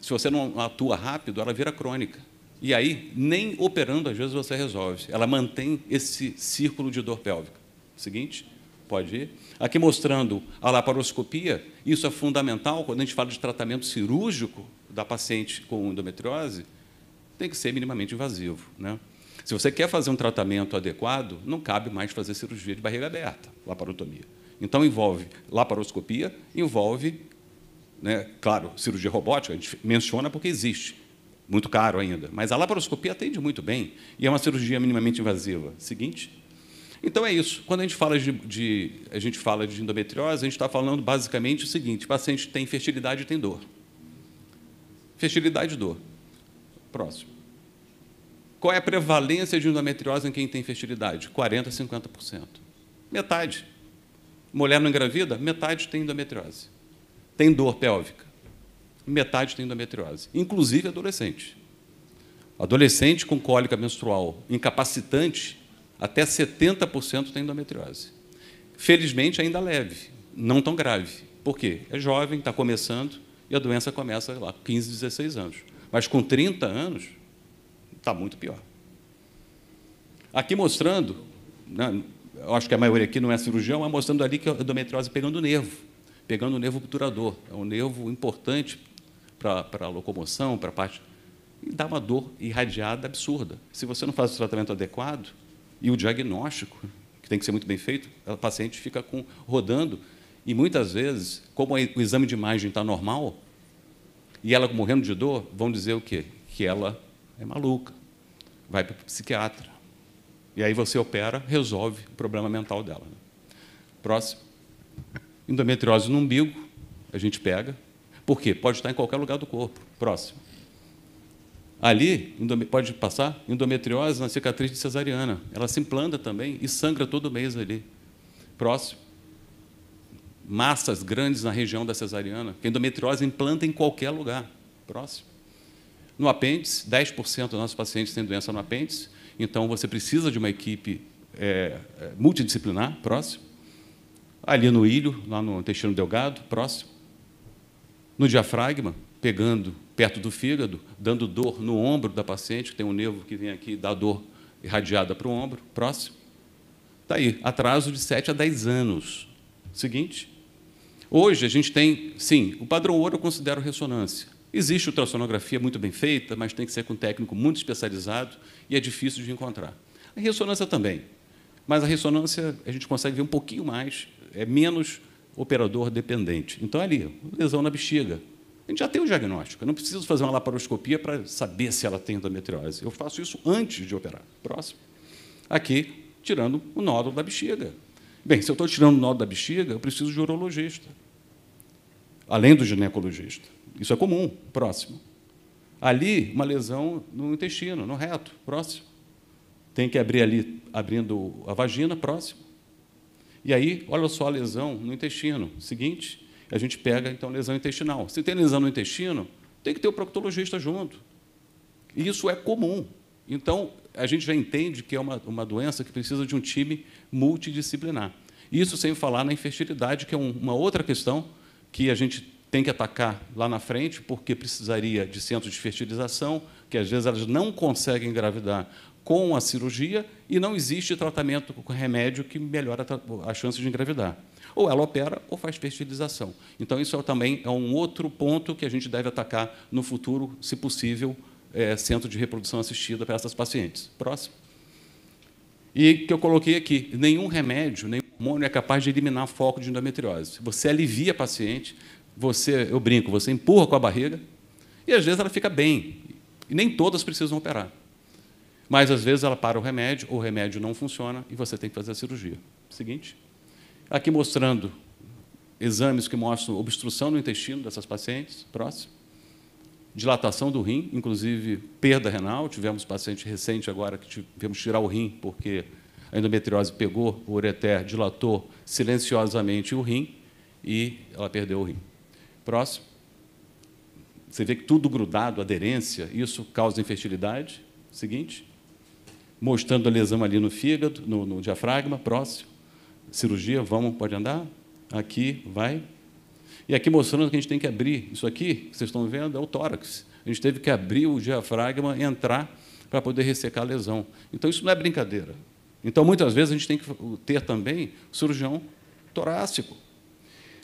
se você não atua rápido, ela vira crônica. E aí, nem operando, às vezes, você resolve. Ela mantém esse círculo de dor pélvica. Seguinte, pode ir. Aqui mostrando a laparoscopia, isso é fundamental quando a gente fala de tratamento cirúrgico da paciente com endometriose, tem que ser minimamente invasivo. Né? Se você quer fazer um tratamento adequado, não cabe mais fazer cirurgia de barriga aberta, laparotomia. Então, envolve laparoscopia, envolve, né, claro, cirurgia robótica, a gente menciona porque existe, muito caro ainda, mas a laparoscopia atende muito bem e é uma cirurgia minimamente invasiva. Seguinte. Então é isso. Quando a gente fala de, de a gente fala de endometriose, a gente está falando basicamente o seguinte: o paciente tem fertilidade e tem dor. Fertilidade e dor. Próximo. Qual é a prevalência de endometriose em quem tem fertilidade? 40 a 50%. Metade. Mulher não engravida, metade tem endometriose. Tem dor pélvica metade tem endometriose, inclusive adolescente. Adolescente com cólica menstrual incapacitante, até 70% tem endometriose. Felizmente, ainda leve, não tão grave. Por quê? É jovem, está começando, e a doença começa lá 15, 16 anos. Mas com 30 anos, está muito pior. Aqui mostrando, né, acho que a maioria aqui não é cirurgião, mas mostrando ali que a endometriose pegando o nervo, pegando o nervo obturador. É um nervo importante para a locomoção, para a parte. E dá uma dor irradiada absurda. Se você não faz o tratamento adequado e o diagnóstico, que tem que ser muito bem feito, a paciente fica com, rodando. E muitas vezes, como é, o exame de imagem está normal, e ela morrendo de dor, vão dizer o quê? Que ela é maluca, vai para o psiquiatra. E aí você opera, resolve o problema mental dela. Né? Próximo. Endometriose no umbigo, a gente pega, por quê? Pode estar em qualquer lugar do corpo. Próximo. Ali, pode passar endometriose na cicatriz de cesariana. Ela se implanta também e sangra todo mês ali. Próximo. Massas grandes na região da cesariana, que a endometriose implanta em qualquer lugar. Próximo. No apêndice, 10% dos nossos pacientes têm doença no apêndice, então você precisa de uma equipe é, é multidisciplinar, próximo. Ali no ilho, lá no intestino delgado, próximo no diafragma, pegando perto do fígado, dando dor no ombro da paciente, que tem um nervo que vem aqui e dá dor irradiada para o ombro, próximo. Está aí, atraso de 7 a 10 anos. Seguinte. Hoje a gente tem, sim, o padrão ouro eu considero ressonância. Existe ultrassonografia muito bem feita, mas tem que ser com um técnico muito especializado e é difícil de encontrar. A ressonância também. Mas a ressonância a gente consegue ver um pouquinho mais, é menos operador dependente. Então, ali, lesão na bexiga. A gente já tem o diagnóstico. Eu não preciso fazer uma laparoscopia para saber se ela tem endometriose. Eu faço isso antes de operar. Próximo. Aqui, tirando o nódulo da bexiga. Bem, se eu estou tirando o nódulo da bexiga, eu preciso de urologista. Além do ginecologista. Isso é comum. Próximo. Ali, uma lesão no intestino, no reto. Próximo. Tem que abrir ali, abrindo a vagina. Próximo. E aí, olha só a lesão no intestino. Seguinte, a gente pega então lesão intestinal. Se tem lesão no intestino, tem que ter o proctologista junto. E isso é comum. Então, a gente já entende que é uma, uma doença que precisa de um time multidisciplinar. Isso sem falar na infertilidade, que é um, uma outra questão que a gente tem que atacar lá na frente, porque precisaria de centros de fertilização, que às vezes elas não conseguem engravidar com a cirurgia e não existe tratamento com remédio que melhora a, chance de engravidar. Ou ela opera ou faz fertilização. Então, isso é, também é um outro ponto que a gente deve atacar no futuro, se possível, é, centro de reprodução assistida para essas pacientes. Próximo. E que eu coloquei aqui, nenhum remédio, nenhum hormônio é capaz de eliminar foco de endometriose. Você alivia a paciente, você, eu brinco, você empurra com a barriga, e às vezes ela fica bem. E nem todas precisam operar. Mas às vezes ela para o remédio, o remédio não funciona e você tem que fazer a cirurgia. Seguinte. Aqui mostrando exames que mostram obstrução no intestino dessas pacientes, próximo. Dilatação do rim, inclusive perda renal. Tivemos paciente recente agora que tivemos que tirar o rim porque a endometriose pegou o ureter, dilatou silenciosamente o rim e ela perdeu o rim. Próximo. Você vê que tudo grudado, aderência, isso causa infertilidade. Seguinte mostrando a lesão ali no fígado, no, no diafragma, próximo. Cirurgia, vamos, pode andar. Aqui, vai. E aqui mostrando que a gente tem que abrir. Isso aqui, que vocês estão vendo, é o tórax. A gente teve que abrir o diafragma, entrar para poder ressecar a lesão. Então, isso não é brincadeira. Então, muitas vezes, a gente tem que ter também cirurgião torácico.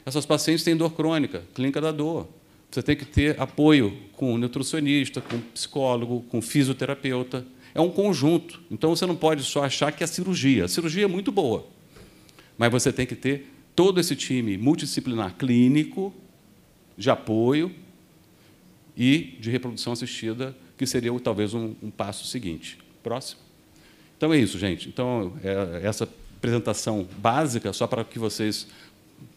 Essas pacientes têm dor crônica, clínica da dor. Você tem que ter apoio com nutricionista, com psicólogo, com fisioterapeuta é um conjunto. Então você não pode só achar que a é cirurgia. A cirurgia é muito boa, mas você tem que ter todo esse time multidisciplinar clínico, de apoio e de reprodução assistida, que seria talvez um, um passo seguinte. Próximo. Então é isso, gente. Então, é essa apresentação básica, só para que vocês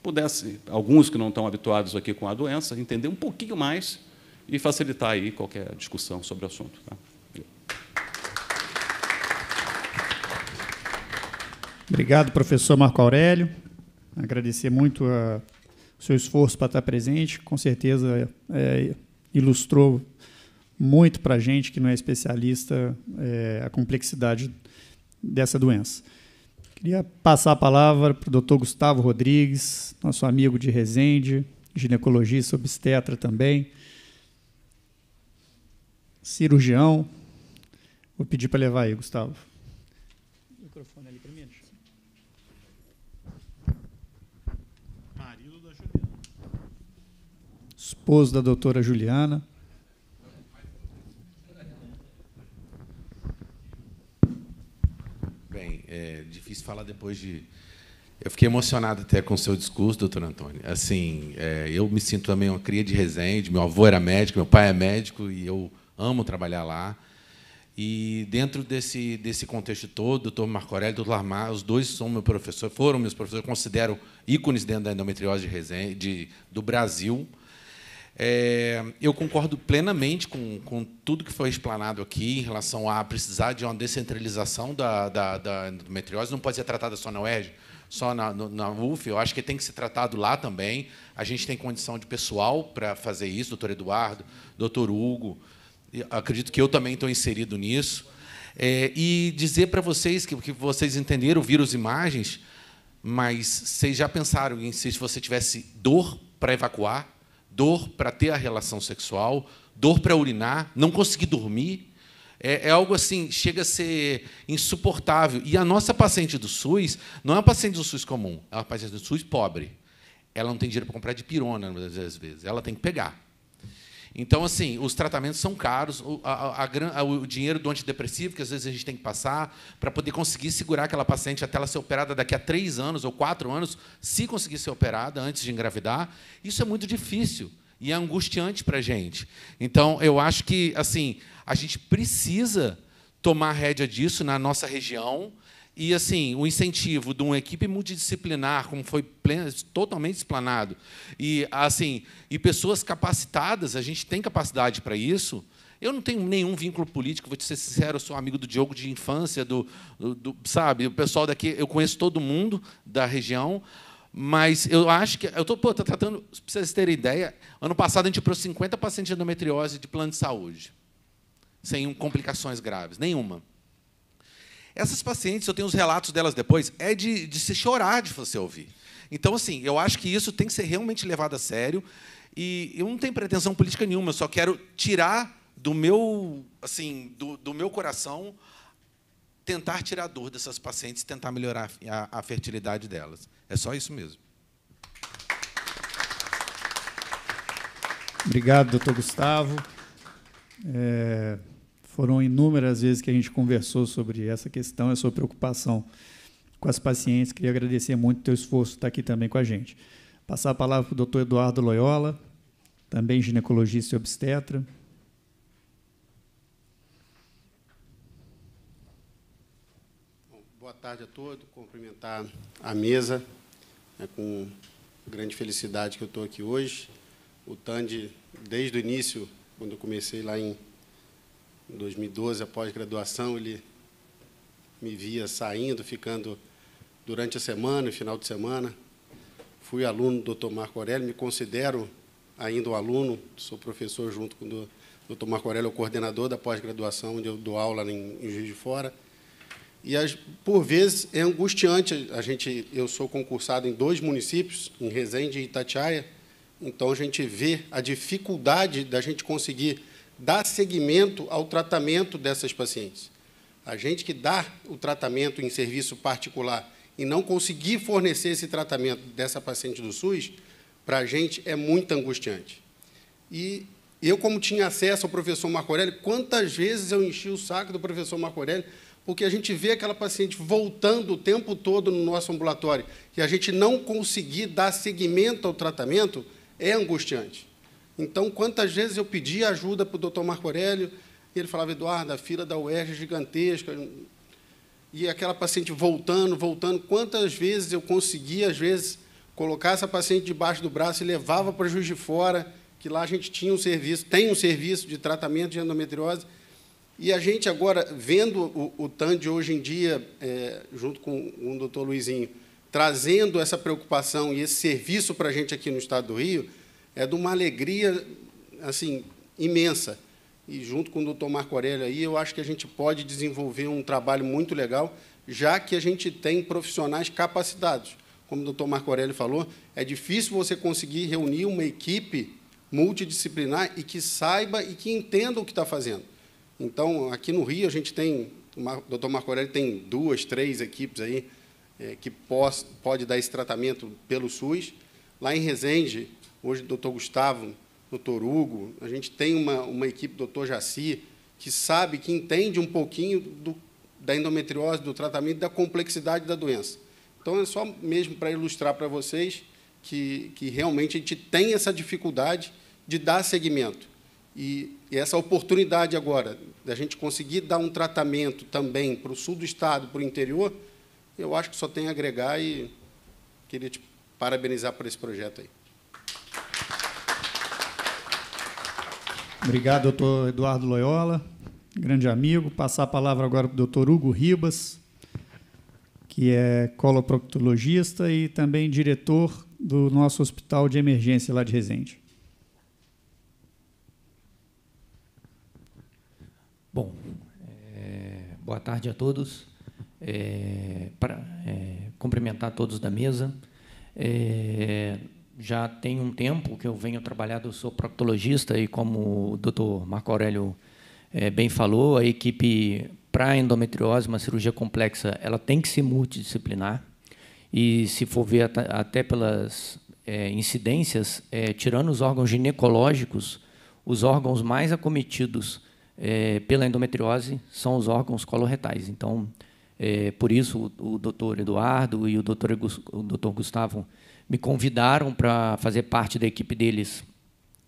pudessem, alguns que não estão habituados aqui com a doença, entender um pouquinho mais e facilitar aí qualquer discussão sobre o assunto. Tá? Obrigado, professor Marco Aurélio. Agradecer muito a, ah, o seu esforço para estar presente. Com certeza é, ilustrou muito para a gente que não é especialista é, a complexidade dessa doença. Queria passar a palavra para o doutor Gustavo Rodrigues, nosso amigo de Resende, ginecologista obstetra também, cirurgião. Vou pedir para levar aí, Gustavo. esposo da doutora Juliana. Bem, é difícil falar depois de. Eu fiquei emocionado até com o seu discurso, doutor Antônio. Assim, é, eu me sinto também uma cria de Resende. Meu avô era médico, meu pai é médico e eu amo trabalhar lá. E dentro desse, desse contexto todo, doutor Marco Aurélio, doutor Lamar, os dois são meu professor, foram meus professores, eu considero ícones dentro da endometriose de Resende, de, do Brasil. É, eu concordo plenamente com, com tudo que foi explanado aqui em relação a precisar de uma descentralização da, da, da endometriose. Não pode ser tratada só na UERJ, só na, na UF. Eu acho que tem que ser tratado lá também. A gente tem condição de pessoal para fazer isso, doutor Eduardo, doutor Hugo. acredito que eu também estou inserido nisso. É, e dizer para vocês que, que vocês entenderam, viram as imagens, mas vocês já pensaram em se você tivesse dor para evacuar? dor para ter a relação sexual, dor para urinar, não conseguir dormir. É, é, algo assim, chega a ser insuportável. E a nossa paciente do SUS não é uma paciente do SUS comum, é uma paciente do SUS pobre. Ela não tem dinheiro para comprar de pirona, às vezes. Ela tem que pegar. Então, assim, os tratamentos são caros, o, a, a, o, dinheiro do antidepressivo, que às vezes a gente tem que passar, para poder conseguir segurar aquela paciente até ela ser operada daqui a três anos ou quatro anos, se conseguir ser operada antes de engravidar, isso é muito difícil e é angustiante para a gente. Então, eu acho que assim a gente precisa tomar rédea disso na nossa região, e assim, o incentivo de uma equipe multidisciplinar, como foi totalmente explanado, e assim, e pessoas capacitadas, a gente tem capacidade para isso. Eu não tenho nenhum vínculo político, vou te ser sincero, eu sou amigo do Diogo de infância, do, do, do sabe, o pessoal daqui, eu conheço todo mundo da região, mas eu acho que eu estou tratando, para vocês terem ideia, ano passado a gente tirou 50 pacientes de endometriose de plano de saúde, sem complicações graves, nenhuma. Essas pacientes, eu tenho os relatos delas depois, é de, de se chorar de você ouvir. Então, assim, eu acho que isso tem que ser realmente levado a sério. E eu não tenho pretensão política nenhuma, eu só quero tirar do meu, assim, do, do meu coração tentar tirar a dor dessas pacientes e tentar melhorar a, a, fertilidade delas. É só isso mesmo. Obrigado, doutor Gustavo. É... Foram inúmeras vezes que a gente conversou sobre essa questão, a sua preocupação com as pacientes. Queria agradecer muito o teu esforço estar aqui também com a gente. Passar a palavra para o doutor Eduardo Loyola, também ginecologista e obstetra. boa tarde a todos. Cumprimentar a mesa. É com grande felicidade que eu estou aqui hoje. O Tande, desde o início, quando eu comecei lá em em 2012, após graduação, ele me via saindo, ficando durante a semana e final de semana. Fui aluno do Dr. Marco Aurélio, me considero ainda um aluno, sou professor junto com o Dr. Marco Aurélio, é o coordenador da pós-graduação, onde eu dou aula em, em Juiz de Fora. E, as, por vezes, é angustiante. A gente, eu sou concursado em dois municípios, em Resende e Itatiaia, então a gente vê a dificuldade da gente conseguir dá seguimento ao tratamento dessas pacientes. A gente que dá o tratamento em serviço particular e não conseguir fornecer esse tratamento dessa paciente do SUS, para a gente é muito angustiante. E eu, como tinha acesso ao professor Marco Aurélio, quantas vezes eu enchi o saco do professor Marco Aurélio, porque a gente vê aquela paciente voltando o tempo todo no nosso ambulatório e a gente não conseguir dar seguimento ao tratamento é angustiante. Então, quantas vezes eu pedi ajuda para o doutor Marco Aurélio, e ele falava, Eduardo, a fila da UERJ é gigantesca, e aquela paciente voltando, voltando. Quantas vezes eu conseguia, às vezes, colocar essa paciente debaixo do braço e levava para Juiz de Fora, que lá a gente tinha um serviço, tem um serviço de tratamento de endometriose, e a gente agora, vendo o, o TAND hoje em dia, é, junto com o doutor Luizinho, trazendo essa preocupação e esse serviço para a gente aqui no Estado do Rio, é de uma alegria assim imensa. E junto com o doutor Marco Aurélio aí, eu acho que a gente pode desenvolver um trabalho muito legal, já que a gente tem profissionais capacitados. Como o doutor Marco Aurélio falou, é difícil você conseguir reunir uma equipe multidisciplinar e que saiba e que entenda o que está fazendo. Então, aqui no Rio, a gente tem, o doutor Marco Aurélio tem duas, três equipes aí é, que pode, pode dar esse tratamento pelo SUS. Lá em Resende, hoje o doutor Gustavo, doutor Hugo, a gente tem uma, uma equipe, doutor Jaci, que sabe, que entende um pouquinho do, da endometriose, do tratamento, da complexidade da doença. Então, é só mesmo para ilustrar para vocês que, que realmente a gente tem essa dificuldade de dar seguimento. E, e essa oportunidade agora, da gente conseguir dar um tratamento também para o sul do estado, para o interior, eu acho que só tem a agregar e queria te parabenizar por esse projeto aí. Obrigado, doutor Eduardo Loyola, grande amigo. Passar a palavra agora para o doutor Hugo Ribas, que é coloproctologista e também diretor do nosso hospital de emergência lá de Resende. Bom, é, boa tarde a todos. É, eh, para é, eh, cumprimentar todos da mesa. É, já tem um tempo que eu venho trabalhando, sou proctologista e como o doutor Marco Aurélio é, bem falou, a equipe para endometriose, uma cirurgia complexa, ela tem que ser multidisciplinar e se for ver at até pelas é, incidências, é, tirando os órgãos ginecológicos, os órgãos mais acometidos é, pela endometriose são os órgãos coloretais. Então, é, por isso o, o doutor Eduardo e o doutor, o doutor Gustavo me convidaram para fazer parte da equipe deles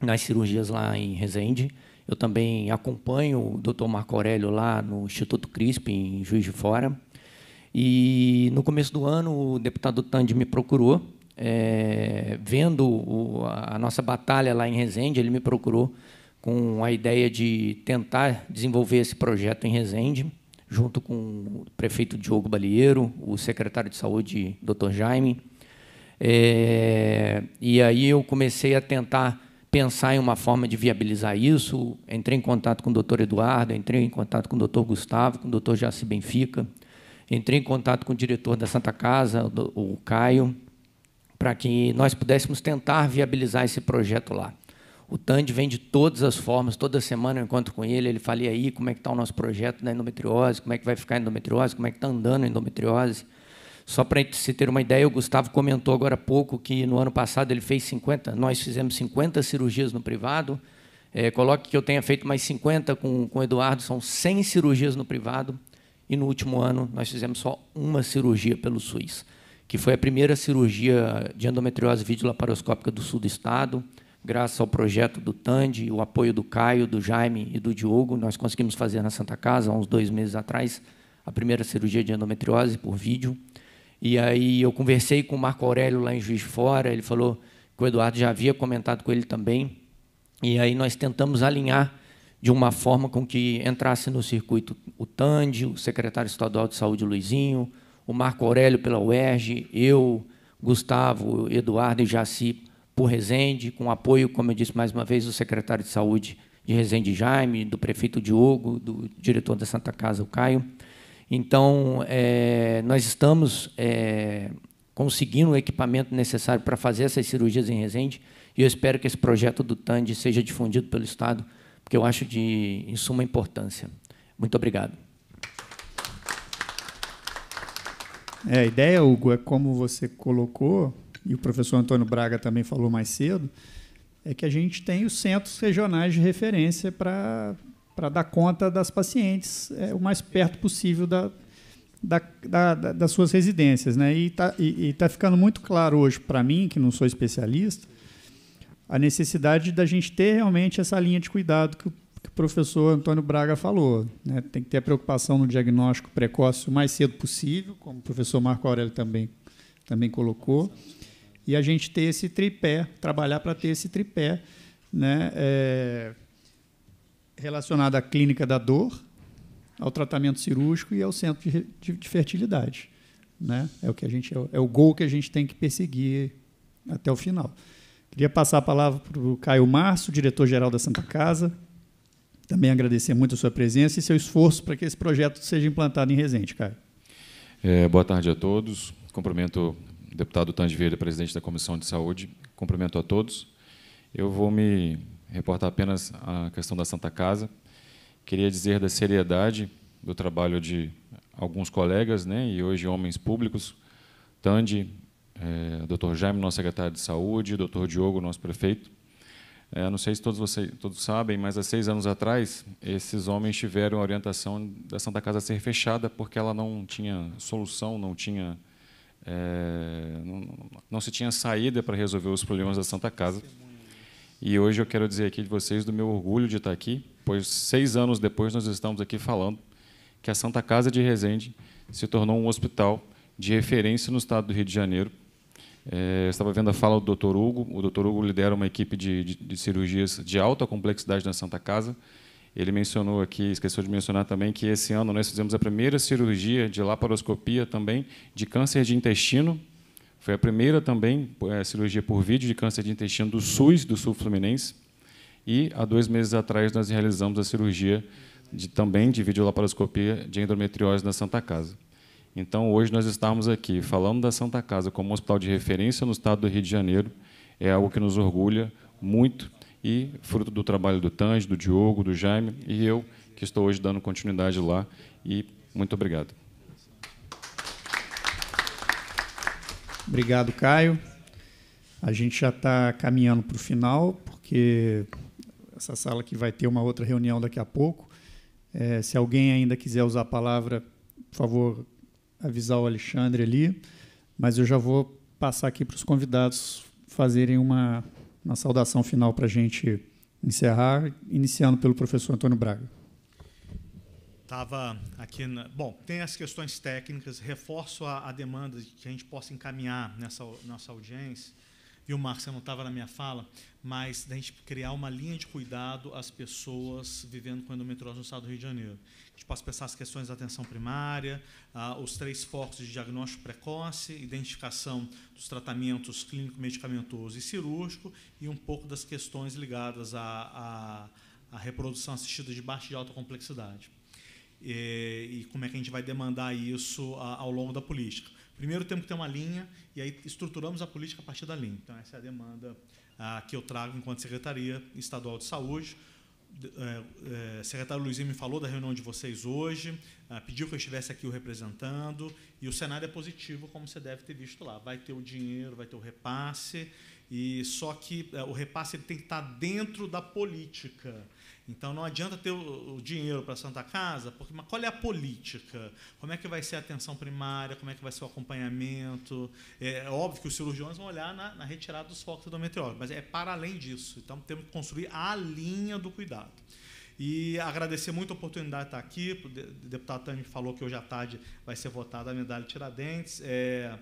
nas cirurgias lá em Resende. Eu também acompanho o Dr. Marco Aurélio lá no Instituto CRISP, em Juiz de Fora. E no começo do ano, o deputado Tandi me procurou, é, vendo o, a nossa batalha lá em Resende, ele me procurou com a ideia de tentar desenvolver esse projeto em Resende, junto com o prefeito Diogo Balieiro, o secretário de saúde, Dr. Jaime, é, e aí eu comecei a tentar pensar em uma forma de viabilizar isso. Entrei em contato com o doutor Eduardo, entrei em contato com o doutor Gustavo, com o doutor Jaci Benfica, entrei em contato com o diretor da Santa Casa, o Caio, para que nós pudéssemos tentar viabilizar esse projeto lá. O Tandy vem de todas as formas, toda semana eu encontro com ele, ele fala, e aí, como é que está o nosso projeto da endometriose, como é que vai ficar a endometriose, como é que está andando a endometriose. Só para se ter uma ideia, o Gustavo comentou agora há pouco que no ano passado ele fez 50, nós fizemos 50 cirurgias no privado. É, coloque que eu tenha feito mais 50 com, com o Eduardo, são 100 cirurgias no privado. E no último ano nós fizemos só uma cirurgia pelo SUS, que foi a primeira cirurgia de endometriose videolaparoscópica do sul do estado. Graças ao projeto do Tande, o apoio do Caio, do Jaime e do Diogo, nós conseguimos fazer na Santa Casa, há uns dois meses atrás, a primeira cirurgia de endometriose por vídeo. E aí eu conversei com o Marco Aurélio lá em Juiz de Fora, ele falou que o Eduardo já havia comentado com ele também. E aí nós tentamos alinhar de uma forma com que entrasse no circuito o Tande, o secretário estadual de saúde Luizinho, o Marco Aurélio pela UERJ, eu, Gustavo, Eduardo e Jaci por Resende, com apoio, como eu disse mais uma vez, do secretário de saúde de Resende Jaime, do prefeito Diogo, do diretor da Santa Casa, o Caio. Então, é, nós estamos é, conseguindo o equipamento necessário para fazer essas cirurgias em Resende, e eu espero que esse projeto do TAND seja difundido pelo Estado, porque eu acho de suma importância. Muito obrigado. É, a ideia, Hugo, é como você colocou, e o professor Antônio Braga também falou mais cedo, é que a gente tem os centros regionais de referência para para dar conta das pacientes é, o mais perto possível da, da, da, das suas residências. Né? E está e, e tá ficando muito claro hoje para mim, que não sou especialista, a necessidade da gente ter realmente essa linha de cuidado que o, que o professor Antônio Braga falou. Né? Tem que ter a preocupação no diagnóstico precoce o mais cedo possível, como o professor Marco Aurélio também, também colocou. E a gente ter esse tripé, trabalhar para ter esse tripé, né? É, relacionada à clínica da dor, ao tratamento cirúrgico e ao centro de, de, de fertilidade. Né? É o que a gente é o, é o gol que a gente tem que perseguir até o final. Queria passar a palavra para o Caio Março, diretor-geral da Santa Casa. Também agradecer muito a sua presença e seu esforço para que esse projeto seja implantado em Resende, Caio. É, boa tarde a todos. Cumprimento o deputado Tangeveira, presidente da Comissão de Saúde. Cumprimento a todos. Eu vou me reportar apenas a questão da Santa Casa. Queria dizer da seriedade do trabalho de alguns colegas, né, e hoje homens públicos, Tandi, é, eh, Dr. Jaime, nosso secretário de Saúde, Dr. Diogo, nosso prefeito. É, não sei se todos vocês todos sabem, mas há seis anos atrás esses homens tiveram a orientação da Santa Casa ser fechada porque ela não tinha solução, não tinha é, não, não se tinha saída para resolver os problemas da Santa Casa. E hoje eu quero dizer aqui de vocês do meu orgulho de estar aqui, pois seis anos depois nós estamos aqui falando que a Santa Casa de Resende se tornou um hospital de referência no estado do Rio de Janeiro. É, eu estava vendo a fala do Dr. Hugo. O Dr. Hugo lidera uma equipe de, de, de cirurgias de alta complexidade na Santa Casa. Ele mencionou aqui, esqueceu de mencionar também, que esse ano nós fizemos a primeira cirurgia de laparoscopia também de câncer de intestino foi a primeira também é, cirurgia por vídeo de câncer de intestino do SUS, do Sul Fluminense. E há dois meses atrás nós realizamos a cirurgia de, também de videolaparoscopia de endometriose na Santa Casa. Então, hoje nós estamos aqui falando da Santa Casa como um hospital de referência no estado do Rio de Janeiro. É algo que nos orgulha muito e fruto do trabalho do Tange, do Diogo, do Jaime e eu, que estou hoje dando continuidade lá. E muito obrigado. Obrigado, Caio. A gente já está caminhando para o final, porque essa sala aqui vai ter uma outra reunião daqui a pouco. É, se alguém ainda quiser usar a palavra, por favor, avisar o Alexandre ali. Mas eu já vou passar aqui para os convidados fazerem uma, uma saudação final para a gente encerrar, iniciando pelo professor Antônio Braga estava aqui. Na, bom, tem as questões técnicas, reforço a, a, demanda de que a gente possa encaminhar nessa nossa audiência. Viu, Você não estava na minha fala, mas da gente criar uma linha de cuidado às pessoas vivendo com endometriose no estado do Rio de Janeiro. A gente possa pensar as questões da atenção primária, ah, os três focos de diagnóstico precoce, identificação dos tratamentos clínico, medicamentoso e cirúrgico, e um pouco das questões ligadas à, à, à reprodução assistida de baixa e alta complexidade e, e como é que a gente vai demandar isso ao longo da política. Primeiro temos que ter uma linha e aí estruturamos a política a partir da linha. Então essa é a demanda que eu trago enquanto secretaria estadual de saúde. É, é, secretário Luizinho me falou da reunião de vocês hoje, é, pediu que eu estivesse aqui o representando e o cenário é positivo, como você deve ter visto lá. Vai ter o dinheiro, vai ter o repasse e só que o repasse ele tem que estar dentro da política. Então não adianta ter o dinheiro para a Santa Casa, porque mas qual é a política? Como é que vai ser a atenção primária? Como é que vai ser o acompanhamento? É, é óbvio que os cirurgiões vão olhar na, na retirada dos focos endometriose, mas é para além disso. Então temos que construir a linha do cuidado. E agradecer muito a oportunidade de estar aqui. O deputado Tânia falou que hoje à tarde vai ser votada a medalha Tiradentes. É,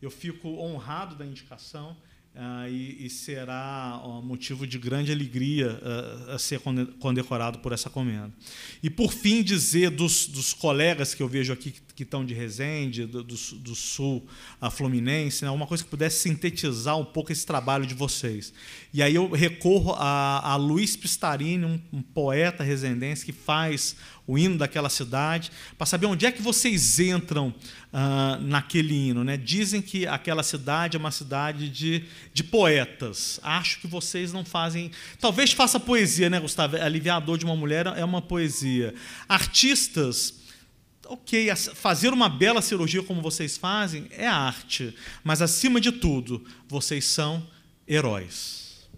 eu fico honrado da indicação. Ah, e, e, será motivo de grande alegria ah, a ser condecorado por essa comenda. E, por fim, dizer dos, dos colegas que eu vejo aqui que que estão de Resende, do, do, do, Sul a Fluminense, né? alguma coisa que pudesse sintetizar um pouco esse trabalho de vocês. E aí eu recorro a, a Luiz Pistarini, um, um poeta resendense que faz o hino daquela cidade, para saber onde é que vocês entram ah, naquele hino. Né? Dizem que aquela cidade é uma cidade de, de poetas. Acho que vocês não fazem. Talvez faça poesia, né, Gustavo? É aliviador de uma mulher é uma poesia. Artistas ok, fazer uma bela cirurgia como vocês fazem é arte, mas acima de tudo, vocês são heróis.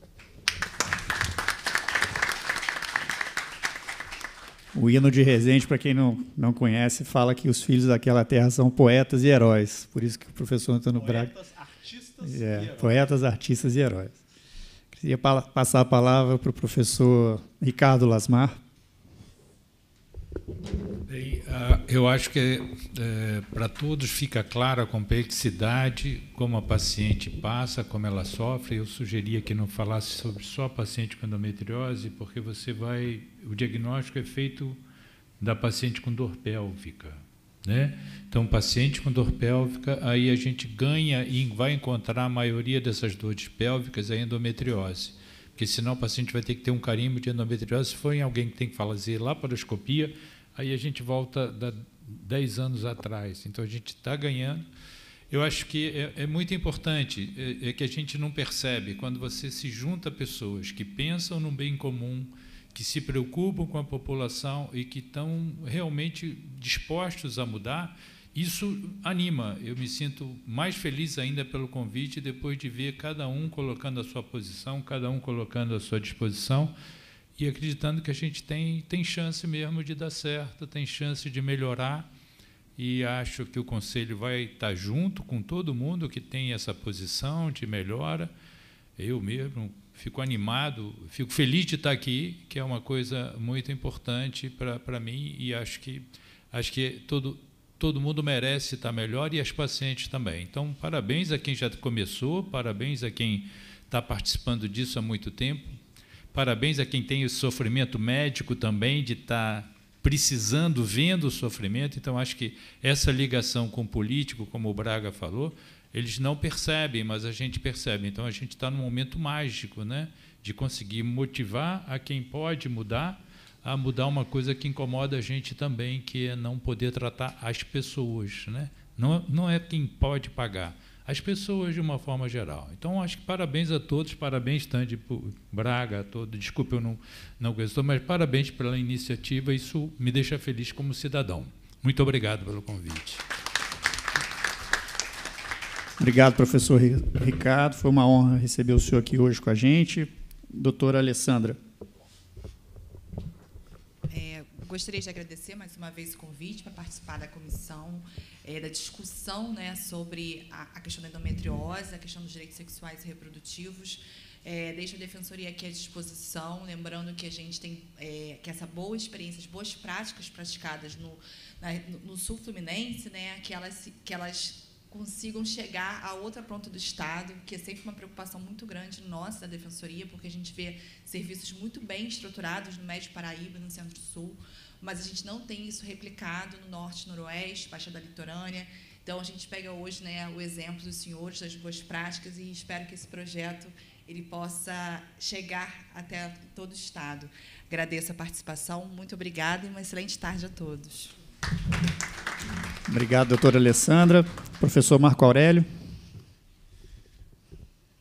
O hino de Resende, para quem não, não conhece, fala que os filhos daquela terra são poetas e heróis. Por isso que o professor Antônio poetas, Braga. É, poetas, artistas e heróis. Queria passar a palavra para o professor Ricardo Lasmar. Bem, ah, eu acho que é, para todos fica clara a complexidade, como a paciente passa, como ela sofre. Eu sugeria que não falasse sobre só a paciente com endometriose, porque você vai. O diagnóstico é feito da paciente com dor pélvica. Né? Então, paciente com dor pélvica, aí a gente ganha e vai encontrar a maioria dessas dores pélvicas é a endometriose porque senão o paciente vai ter que ter um carimbo de endometriose. Se for em alguém que tem que fazer laparoscopia, aí a gente volta da 10 anos atrás. Então a gente está ganhando. Eu acho que é, é muito importante, é, é, que a gente não percebe quando você se junta a pessoas que pensam no bem comum, que se preocupam com a população e que estão realmente dispostos a mudar isso anima, eu me sinto mais feliz ainda pelo convite, depois de ver cada um colocando a sua posição, cada um colocando a sua disposição e acreditando que a gente tem, tem chance mesmo de dar certo, tem chance de melhorar. E acho que o Conselho vai estar junto com todo mundo que tem essa posição de melhora. Eu mesmo fico animado, fico feliz de estar aqui, que é uma coisa muito importante para mim e acho que, acho que é todo, todo mundo merece estar melhor e as pacientes também. Então, parabéns a quem já começou, parabéns a quem está participando disso há muito tempo, parabéns a quem tem o sofrimento médico também de estar precisando, vendo o sofrimento. Então, acho que essa ligação com o político, como o Braga falou, eles não percebem, mas a gente percebe. Então, a gente está num momento mágico né, de conseguir motivar a quem pode mudar a mudar uma coisa que incomoda a gente também, que é não poder tratar as pessoas. Né? Não, não é quem pode pagar, as pessoas de uma forma geral. Então, acho que parabéns a todos, parabéns, Tande Braga, a todos. desculpe eu não, não conheço, mas parabéns pela iniciativa, isso me deixa feliz como cidadão. Muito obrigado pelo convite. Obrigado, professor Ricardo. Foi uma honra receber o senhor aqui hoje com a gente. Doutora Alessandra gostaria de agradecer mais uma vez o convite para participar da comissão, é, da discussão né, sobre a, a, questão da endometriose, a questão dos direitos sexuais e reprodutivos. É, deixo a defensoria aqui à disposição, lembrando que a gente tem é, que essa boa experiência, as boas práticas praticadas no, na, no sul fluminense, né, que elas, que elas consigam chegar a outra ponta do Estado, que é sempre uma preocupação muito grande nossa da Defensoria, porque a gente vê serviços muito bem estruturados no Médio Paraíba, no Centro-Sul, mas a gente não tem isso replicado no norte, noroeste, Baixa da Litorânea. Então a gente pega hoje né, o exemplo dos senhores, das boas práticas e espero que esse projeto ele possa chegar até todo o estado. Agradeço a participação, muito obrigada e uma excelente tarde a todos. Obrigado, doutora Alessandra. Professor Marco Aurélio.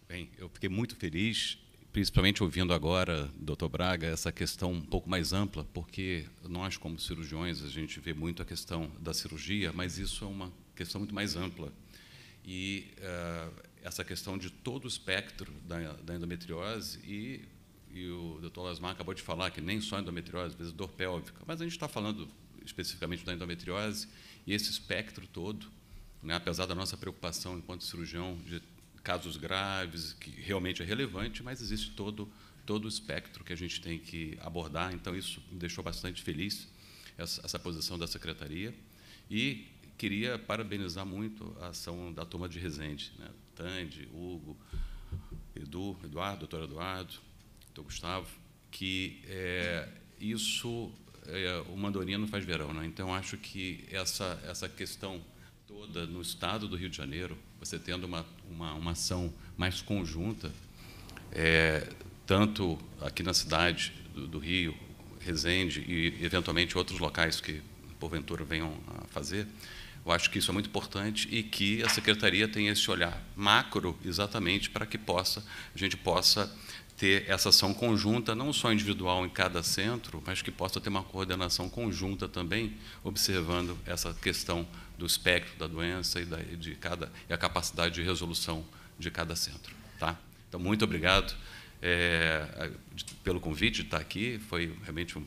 Bem, eu fiquei muito feliz principalmente ouvindo agora, doutor Braga, essa questão um pouco mais ampla, porque nós, como cirurgiões, a gente vê muito a questão da cirurgia, mas isso é uma questão muito mais ampla. E uh, essa questão de todo o espectro da, da endometriose e, e o doutor Lasmar acabou de falar que nem só endometriose, às vezes dor pélvica, mas a gente está falando especificamente da endometriose e esse espectro todo, né, apesar da nossa preocupação enquanto cirurgião de casos graves, que realmente é relevante, mas existe todo, todo o espectro que a gente tem que abordar. Então, isso me deixou bastante feliz, essa, essa posição da secretaria. E queria parabenizar muito a ação da turma de Resende, né? Tande, Hugo, Edu, Eduardo, doutor Eduardo, doutor Gustavo, que é, isso, é, eh, o Mandorino faz verão. Né? Então, acho que essa, essa questão toda no estado do Rio de Janeiro, você tendo uma, uma, uma ação mais conjunta, é, tanto aqui na cidade do, do, Rio, Resende e, eventualmente, outros locais que, porventura, venham a fazer, eu acho que isso é muito importante e que a secretaria tem esse olhar macro exatamente para que possa a gente possa ter essa ação conjunta, não só individual em cada centro, mas que possa ter uma coordenação conjunta também, observando essa questão do espectro da doença e, da, de cada, e a capacidade de resolução de cada centro. Tá? Então, muito obrigado é, pelo convite de estar aqui, foi realmente um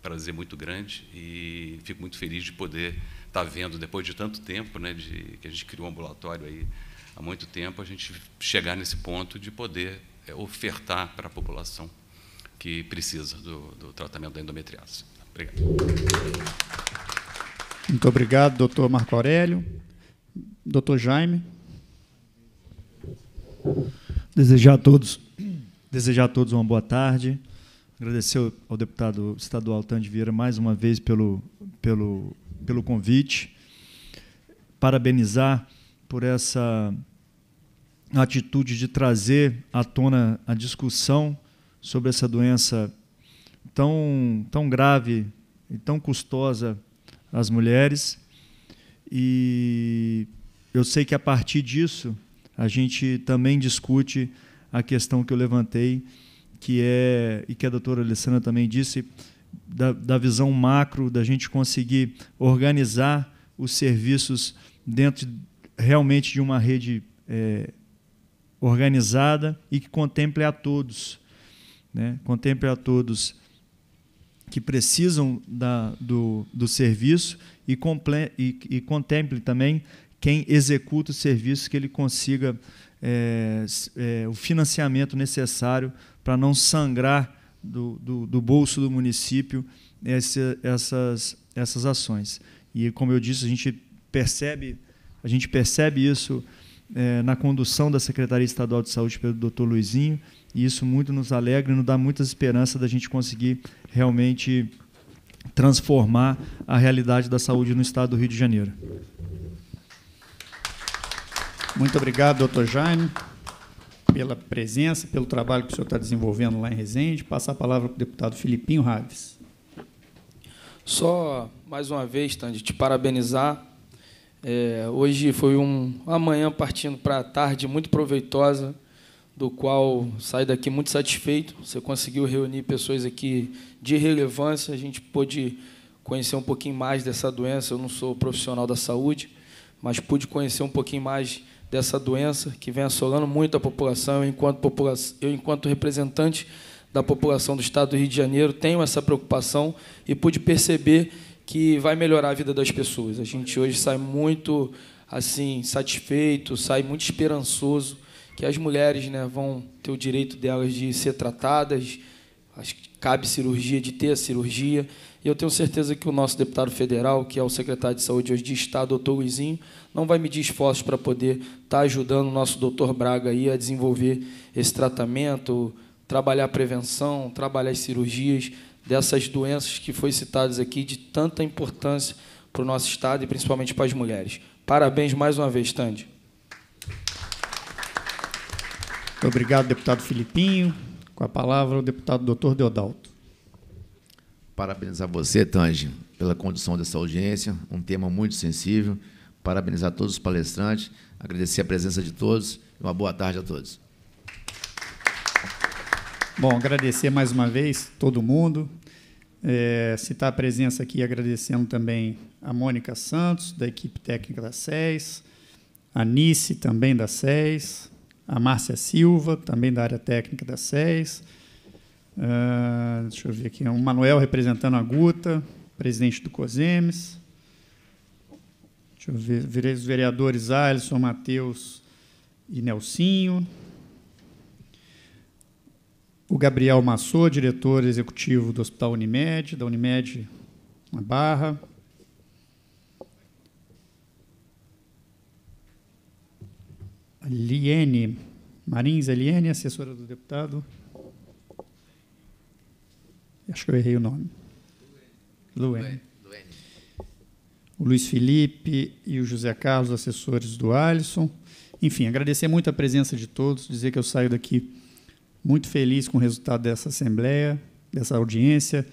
prazer muito grande e fico muito feliz de poder estar vendo, depois de tanto tempo, né, de, que a gente criou um ambulatório aí há muito tempo, a gente chegar nesse ponto de poder é, ofertar para a população que precisa do, do tratamento da endometriose. Obrigado. Muito obrigado, doutor Marco Aurélio. Doutor Jaime. Desejar a todos, desejar a todos uma boa tarde. Agradecer ao deputado estadual Tande Vieira mais uma vez pelo, pelo, pelo convite. Parabenizar por essa atitude de trazer à tona a discussão sobre essa doença tão, tão grave e tão custosa as mulheres. E eu sei que a partir disso a gente também discute a questão que eu levantei, que é, e que a doutora Alessandra também disse, da, da visão macro, da gente conseguir organizar os serviços dentro realmente de uma rede é, organizada e que contemple a todos. Né? Contemple a todos que precisam da, do, do serviço e, comple, e, e, contemple também quem executa o serviço que ele consiga é, é, o financiamento necessário para não sangrar do, do, do, bolso do município essa, essas, essas ações. E como eu disse, a gente percebe, a gente percebe isso é, na condução da Secretaria Estadual de Saúde pelo Dr. Luizinho e isso muito nos alegra e nos dá muita esperança da gente conseguir realmente transformar a realidade da saúde no estado do Rio de Janeiro. Muito obrigado, doutor Jaime, pela presença, pelo trabalho que o senhor está desenvolvendo lá em Resende. Passar a palavra para o deputado Filipinho Raves. Só mais uma vez, Tandi, te parabenizar. É, hoje foi um amanhã partindo para a tarde muito proveitosa do qual saio daqui muito satisfeito. Você conseguiu reunir pessoas aqui de relevância, a gente pôde conhecer um pouquinho mais dessa doença. Eu não sou profissional da saúde, mas pude conhecer um pouquinho mais dessa doença que vem assolando muito a população. Eu, enquanto, população, eu, enquanto representante da população do estado do Rio de Janeiro, tenho essa preocupação e pude perceber que vai melhorar a vida das pessoas. A gente hoje sai muito assim satisfeito, sai muito esperançoso que as mulheres né, vão ter o direito delas de ser tratadas, acho que cabe cirurgia, de ter a cirurgia. E eu tenho certeza que o nosso deputado federal, que é o secretário de saúde hoje de Estado, doutor Luizinho, não vai medir esforços para poder estar tá ajudando o nosso doutor Braga aí a desenvolver esse tratamento, trabalhar a prevenção, trabalhar as cirurgias dessas doenças que foi citadas aqui, de tanta importância para o nosso Estado e principalmente para as mulheres. Parabéns mais uma vez, Tandy. Muito obrigado, deputado Filipinho. Com a palavra, o deputado doutor Deodalto. Parabenizar você, Tange, pela condução dessa audiência, um tema muito sensível. Parabenizar todos os palestrantes, agradecer a presença de todos e uma boa tarde a todos. Bom, agradecer mais uma vez todo mundo, é, citar a presença aqui agradecendo também a Mônica Santos, da equipe técnica da SES, a Nice também da SES, a Márcia Silva, também da área técnica da SES. Uh, deixa eu ver aqui, o é Manuel representando a Guta, presidente do COSEMES. Deixa eu ver, os vereadores Alisson, Matheus e Nelsinho. O Gabriel Massô, diretor executivo do Hospital Unimed, da Unimed na Barra. Liene Marins, Eliene, assessora do deputado. Acho que eu errei o nome. Luene. O Luiz Felipe e o José Carlos, assessores do Alisson. Enfim, agradecer muito a presença de todos, dizer que eu saio daqui muito feliz com o resultado dessa assembleia, dessa audiência.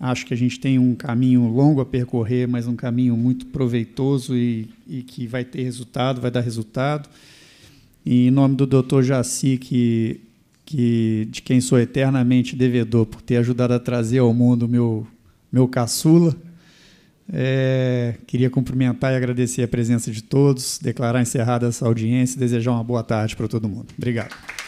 Acho que a gente tem um caminho longo a percorrer, mas um caminho muito proveitoso e, e que vai ter resultado, vai dar resultado em nome do Dr. Jaci, que, que, de quem sou eternamente devedor por ter ajudado a trazer ao mundo meu, meu caçula, é, queria cumprimentar e agradecer a presença de todos, declarar encerrada essa audiência e desejar uma boa tarde para todo mundo. Obrigado.